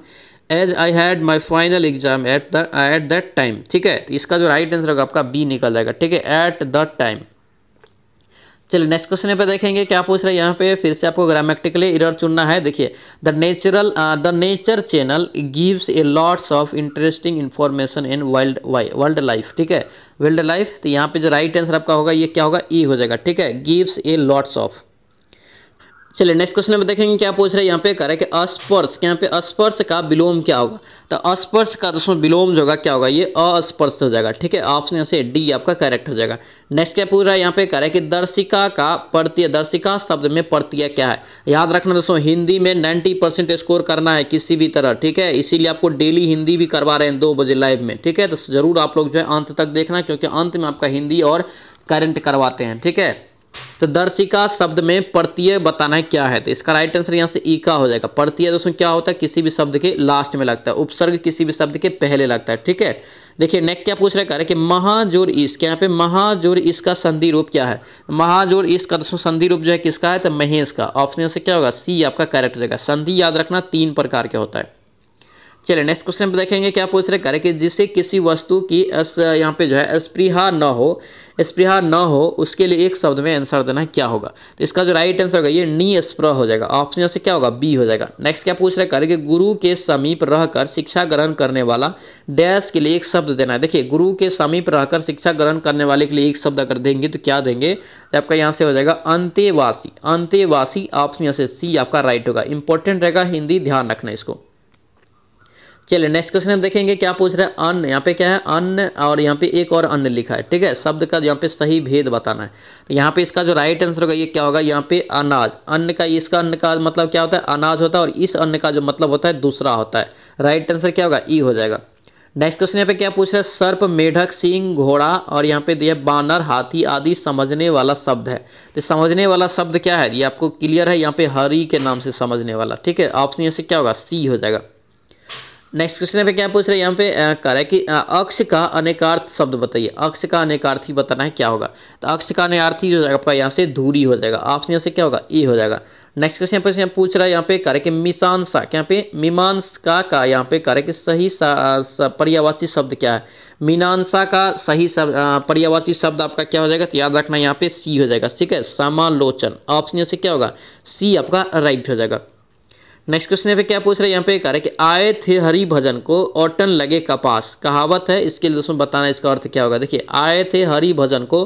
as I had my final exam at the at that time ठीक है तो इसका जो राइट आंसर होगा आपका बी निकल जाएगा ठीक है एट द टाइम चलिए नेक्स्ट क्वेश्चन पे देखेंगे क्या पूछ रहे हैं यहाँ पे फिर से आपको ग्रामेटिकली इरर चुनना है देखिए the natural the nature channel gives a lots of interesting information in wild world life ठीक है वर्ल्ड लाइफ तो यहाँ पे जो राइट आंसर आपका होगा ये क्या होगा ई e हो जाएगा ठीक है गिव्स ए लॉट्स ऑफ चलिए नेक्स्ट क्वेश्चन में देखेंगे क्या पूछ रहे हैं यहाँ पे कह रहा है कि अस्पर्श यहाँ पे अस्पर्श का विलोम क्या होगा तो अस्पर्श का दोस्तों विलोम जो होगा क्या होगा ये अस्पर्श हो जाएगा ठीक है ऑप्शन यहाँ से डी आपका करेक्ट हो जाएगा नेक्स्ट क्या पूछ रहा है यहाँ पे कह रहा है कि दर्शिका का प्रत्यय दर्शिका शब्द में प्रत्यय क्या है याद रखना दोस्तों हिंदी में नाइन्टी परसेंट स्कोर करना है किसी भी तरह ठीक है इसीलिए आपको डेली हिंदी भी करवा रहे हैं दो बजे लाइव में ठीक है तो जरूर आप लोग जो है अंत तक देखना क्योंकि अंत में आपका हिंदी और करंट करवाते हैं ठीक है तो दर्शिका शब्द में प्रत्यय बताना है क्या है तो इसका राइट आंसर यहाँ से ई का हो जाएगा प्रत्यय दोस्तों क्या होता है किसी भी शब्द के लास्ट में लगता है उपसर्ग किसी भी शब्द के पहले लगता है ठीक है देखिए नेक्स्ट क्या पूछ रहा है कह रहे कि महाजोर इस के यहाँ पे महाजोर इसका संधि रूप क्या है महाजोर इसका दोस्तों संधि रूप जो है किसका है तो महेश का ऑप्शन यहाँ से क्या होगा सी आपका करेक्ट हो जाएगा संधि याद रखना तीन प्रकार के होता है चलिए नेक्स्ट क्वेश्चन पर देखेंगे क्या पूछ रहे करें कि जिसे किसी वस्तु की अस यहाँ पे जो है स्प्रिहा न हो स्प्रिहा न हो उसके लिए एक शब्द में आंसर देना है क्या होगा तो इसका जो राइट आंसर होगा ये नी स्प्रह हो जाएगा ऑप्शन यहाँ से क्या होगा बी हो जाएगा नेक्स्ट क्या पूछ रहे करें कि गुरु के समीप रहकर शिक्षा ग्रहण करने वाला डैश के लिए एक शब्द देना है देखिए गुरु के समीप रहकर शिक्षा ग्रहण करने वाले के लिए एक शब्द अगर देंगे तो क्या देंगे तो आपका यहाँ से हो जाएगा अंत्यवासी अंत्यवासी ऑप्शन यहाँ से सी आपका राइट होगा इंपॉर्टेंट रहेगा हिंदी ध्यान रखना इसको चलिए नेक्स्ट क्वेश्चन हम देखेंगे क्या पूछ रहे हैं अन्न यहाँ पे क्या है अन्न और यहाँ पे एक और अन्न लिखा है ठीक है शब्द का यहाँ पे सही भेद बताना है तो यहाँ पे इसका जो राइट आंसर होगा ये क्या होगा यहाँ पे अनाज अन्न का इसका अन्न का मतलब क्या होता है अनाज होता है और इस अन्न का जो मतलब होता है दूसरा होता है राइट आंसर क्या होगा ई e हो जाएगा नेक्स्ट क्वेश्चन यहाँ पे क्या पूछ रहा है सर्प मेढक सिंह घोड़ा और यहाँ पे दिया बानर हाथी आदि समझने वाला शब्द है तो समझने वाला शब्द क्या है ये आपको क्लियर है यहाँ पे हरी के नाम से समझने वाला ठीक है ऑप्शन यहाँ से क्या होगा सी हो जाएगा नेक्स्ट क्वेश्चन पे क्या पूछ रहे हैं यहाँ पे कह रहा है कि अक्ष का अनेकार्थ शब्द बताइए अक्ष का अनेकार्थी बताना है क्या होगा तो अक्ष का अनेकार्थी हो जाएगा आपका यहाँ से धूरी हो जाएगा ऑप्शन यहाँ से क्या होगा ए e हो जाएगा नेक्स्ट क्वेश्चन पे यहाँ पूछ रहा है यहाँ पे कह रहे कि मिसांसा क्या पे मीमांसका का यहाँ पे कह रहे कि सही पर्यावाची शब्द क्या है मीनांसा का सही पर्यावाची शब्द आपका क्या हो जाएगा तो याद रखना यहाँ पे सी हो जाएगा ठीक है समालोचन ऑप्शन यहाँ से क्या होगा सी आपका राइट हो जाएगा नेक्स्ट क्वेश्चन पे क्या पूछ रहे हैं यहाँ पे कह रहे कि आए थे हरि भजन को ऑटन लगे कपास कहावत है इसके लिए दोस्तों बताना इसका अर्थ क्या होगा देखिए आए थे हरि भजन को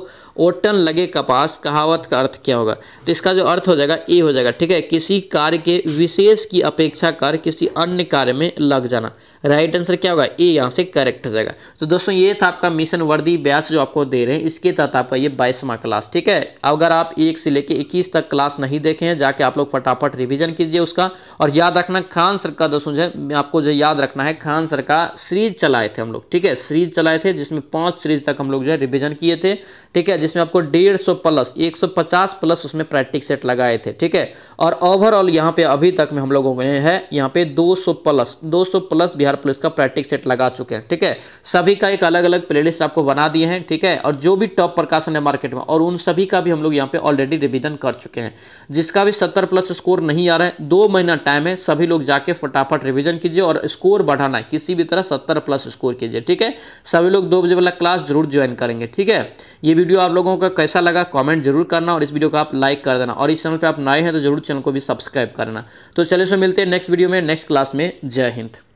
ओटन लगे कपास कहावत का अर्थ क्या होगा तो इसका जो अर्थ हो जाएगा ए हो जाएगा ठीक है किसी कार्य के विशेष की अपेक्षा कर किसी अन्य कार्य में लग जाना राइट आंसर क्या होगा ए यहाँ से करेक्ट हो जाएगा तो दोस्तों ये था आपका मिशन वर्दी ब्यास जो आपको दे रहे हैं इसके तहत आपका ये बाईसवा क्लास ठीक है अगर आप एक से लेके इक्कीस तक क्लास नहीं देखे हैं जाके आप लोग फटाफट रिविजन कीजिए उसका और याद रखना खान सर का दोस्तों जो है आपको जो याद रखना है खान सर का सीरीज चलाए थे हम लोग ठीक है सीरीज चलाए थे जिसमें पाँच सीरीज तक हम लोग जो है रिविजन किए थे ठीक है जिसमें आपको डेढ़ सौ प्लस एक सौ पचास प्लस उसमें प्रैक्टिक सेट लगाए थे ठीक है और ओवरऑल यहाँ पे अभी तक में हम लोगों ने है यहाँ पे दो सौ प्लस दो सौ प्लस बिहार बिहार पुलिस का प्रैक्टिक सेट लगा चुके हैं ठीक है सभी का एक अलग अलग प्लेलिस्ट आपको बना दिए हैं ठीक है और जो भी टॉप प्रकाशन है मार्केट में और उन सभी का भी हम लोग यहाँ पे ऑलरेडी रिविजन कर चुके हैं जिसका भी सत्तर प्लस स्कोर नहीं आ रहा है दो महीना टाइम है सभी लोग जाके फटाफट रिविजन कीजिए और स्कोर बढ़ाना है किसी भी तरह सत्तर प्लस स्कोर कीजिए ठीक है सभी लोग दो बजे वाला क्लास जरूर ज्वाइन करेंगे ठीक है ये वीडियो आप लोगों का कैसा लगा कॉमेंट जरूर करना और इस वीडियो को आप लाइक कर देना और इस चैनल पर आप नए हैं तो जरूर चैनल को भी सब्सक्राइब करना तो चलिए सो मिलते हैं नेक्स्ट वीडियो में नेक्स्ट क्लास में जय हिंद